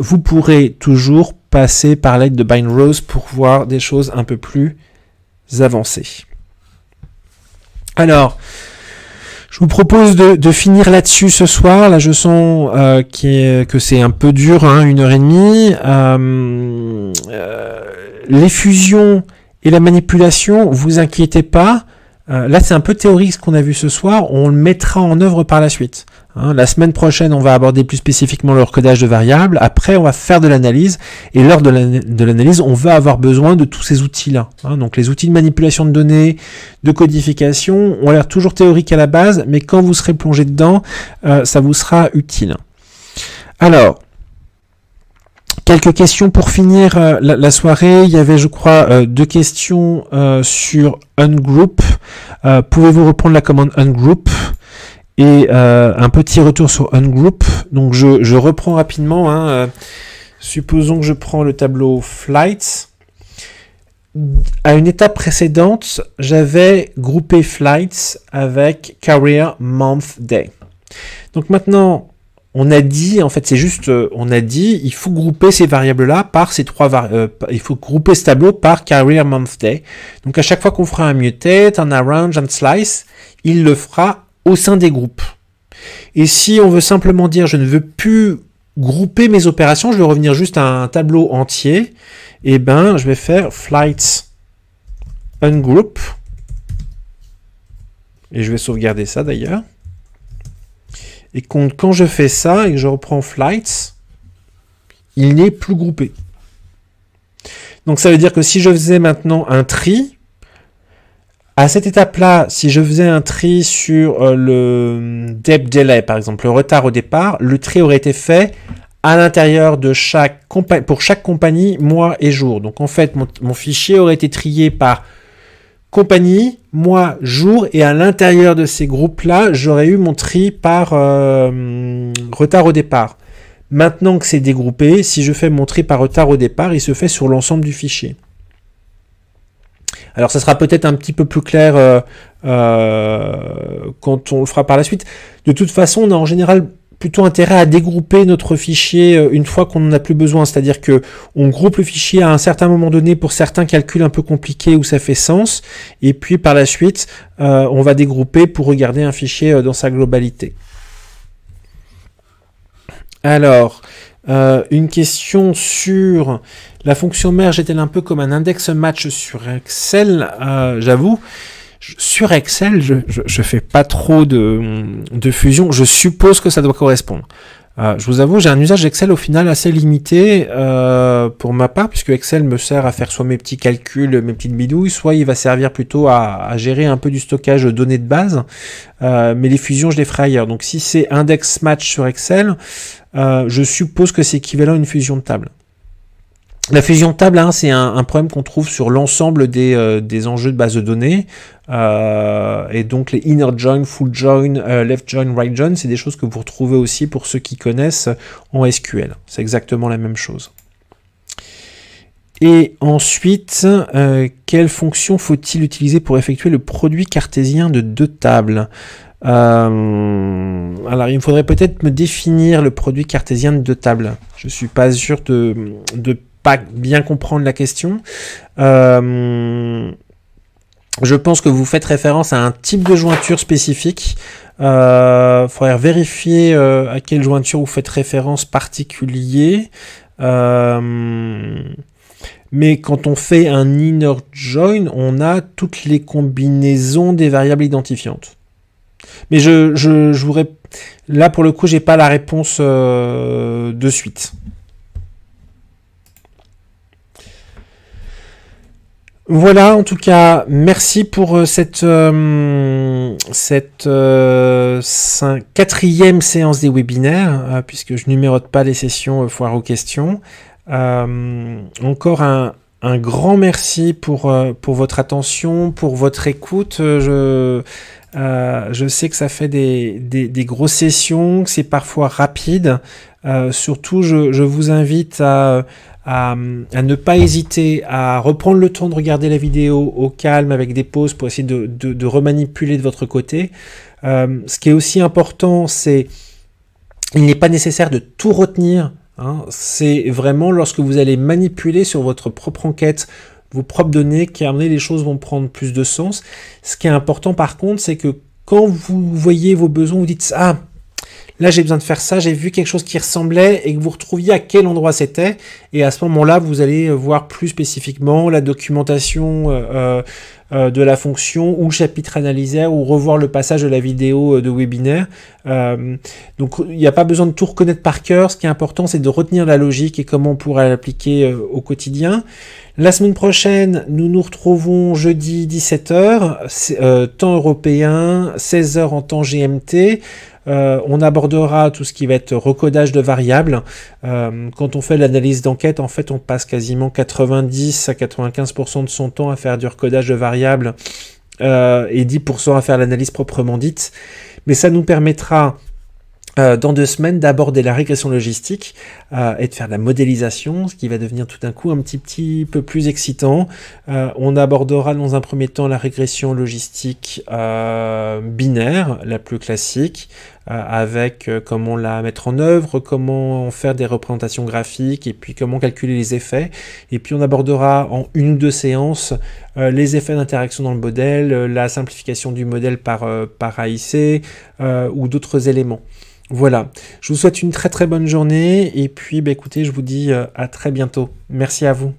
vous pourrez toujours passer par l'aide de bind rows pour voir des choses un peu plus avancées. Alors, je vous propose de, finir là-dessus ce soir. Là, je sens euh, est, que c'est un peu dur, hein, une heure et demie. Euh, euh, les fusions et la manipulation, vous inquiétez pas. Euh, là, c'est un peu théorique ce qu'on a vu ce soir. On le mettra en œuvre par la suite. Hein, la semaine prochaine, on va aborder plus spécifiquement le recodage de variables. Après, on va faire de l'analyse. Et lors de l'analyse, on va avoir besoin de tous ces outils-là. Hein, donc les outils de manipulation de données, de codification, ont l'air toujours théoriques à la base, mais quand vous serez plongé dedans, euh, ça vous sera utile. Alors, Quelques questions pour finir euh, la, soirée. Il y avait, je crois, euh, deux questions sur ungroup. Pouvez-vous reprendre la commande ungroup et euh, un petit retour sur Ungroup. Donc je, reprends rapidement. Hein, euh, supposons que je prends le tableau Flights. À une étape précédente, j'avais groupé Flights avec Career Month Day. Donc maintenant, on a dit, en fait, c'est juste, euh, on a dit, il faut grouper ces variables-là par ces trois variables, il faut grouper ce tableau par Career Month Day. Donc à chaque fois qu'on fera un mutate, un arrange, un slice, il le fera au sein des groupes. Et si on veut simplement dire je ne veux plus grouper mes opérations, je veux revenir juste à un tableau entier, et eh ben je vais faire flights ungroup. Et je vais sauvegarder ça d'ailleurs. Et quand je fais ça et que je reprends flights, il n'est plus groupé. Donc ça veut dire que si je faisais maintenant un tri, à cette étape-là, si je faisais un tri sur euh, le mm, dep delay, par exemple, le retard au départ, le tri aurait été fait à l'intérieur de chaque compagnie, pour chaque compagnie, mois et jour. Donc en fait, mon, fichier aurait été trié par compagnie, mois, jour, et à l'intérieur de ces groupes-là, j'aurais eu mon tri par euh, mm, retard au départ. Maintenant que c'est dégroupé, si je fais mon tri par retard au départ, il se fait sur l'ensemble du fichier. Alors ça sera peut-être un petit peu plus clair euh, euh, quand on le fera par la suite. De toute façon, on a en général plutôt intérêt à dégrouper notre fichier euh, une fois qu'on n'en a plus besoin. C'est-à-dire que on groupe le fichier à un certain moment donné pour certains calculs un peu compliqués où ça fait sens, et puis par la suite, on va dégrouper pour regarder un fichier dans sa globalité. Alors, euh, une question sur la fonction merge est-elle un peu comme un index match sur Excel euh, J'avoue, sur Excel, je, je, je, fais pas trop de, de, fusion. Je suppose que ça doit correspondre. Euh, je vous avoue, j'ai un usage Excel au final assez limité euh, pour ma part, puisque Excel me sert à faire soit mes petits calculs, mes petites bidouilles, soit il va servir plutôt à, à gérer un peu du stockage de données de base. Euh, mais les fusions, je les ferai ailleurs. Donc si c'est index match sur Excel, euh, je suppose que c'est équivalent à une fusion de table. La fusion de table, hein, c'est un, problème qu'on trouve sur l'ensemble des, euh, enjeux de base de données. Euh, et donc les inner join, full join, left join, right join, c'est des choses que vous retrouvez aussi pour ceux qui connaissent en SQL. C'est exactement la même chose. Et ensuite, quelle fonction faut-il utiliser pour effectuer le produit cartésien de deux tables euh, alors, il me faudrait peut-être me définir le produit cartésien de table. Je ne suis pas sûr de, pas bien comprendre la question. Euh, je pense que vous faites référence à un type de jointure spécifique. Il euh, faudrait vérifier à quelle jointure vous faites référence particulier. Mais quand on fait un inner join, on a toutes les combinaisons des variables identifiantes. Mais je, Là, pour le coup, j'ai pas la réponse euh, de suite. Voilà, en tout cas, merci pour euh, cette, euh, cette quatrième séance des webinaires, puisque je numérote pas les sessions foire aux questions. encore un, grand merci pour, pour votre attention, pour votre écoute. Je, euh, je sais que ça fait des, grosses sessions, que c'est parfois rapide. Euh, surtout, je, vous invite à, ne pas hésiter à reprendre le temps de regarder la vidéo au calme avec des pauses pour essayer de, remanipuler de votre côté. Euh, ce qui est aussi important, c'est il n'est pas nécessaire de tout retenir. Hein. C'est vraiment lorsque vous allez manipuler sur votre propre enquête vos propres données, qui amener les choses vont prendre plus de sens. Ce qui est important par contre, c'est que quand vous voyez vos besoins, vous dites ah là j'ai besoin de faire ça, j'ai vu quelque chose qui ressemblait et que vous retrouviez à quel endroit c'était. Et à ce moment-là, vous allez voir plus spécifiquement la documentation euh, euh, euh, de la fonction ou chapitre analysaire ou revoir le passage de la vidéo de webinaire. donc il n'y a pas besoin de tout reconnaître par cœur. Ce qui est important, c'est de retenir la logique et comment on pourrait l'appliquer au quotidien. La semaine prochaine, nous nous retrouvons jeudi 17h, euh, temps européen, 16h en temps GMT. Euh, on abordera tout ce qui va être recodage de variables. Euh, quand on fait l'analyse d'enquête, en fait, on passe quasiment 90 à 95% de son temps à faire du recodage de variables et 10% à faire l'analyse proprement dite. Mais ça nous permettra euh, dans deux semaines d'aborder la régression logistique euh, et de faire de la modélisation, ce qui va devenir tout d'un coup un petit, petit peu plus excitant. Euh, on abordera dans un premier temps la régression logistique binaire, la plus classique, avec comment la mettre en œuvre, comment faire des représentations graphiques et puis comment calculer les effets. Et puis on abordera en une ou deux séances les effets d'interaction dans le modèle, la simplification du modèle par, par AIC ou d'autres éléments. Voilà, je vous souhaite une très très bonne journée et puis bah, écoutez, je vous dis euh, à très bientôt. Merci à vous.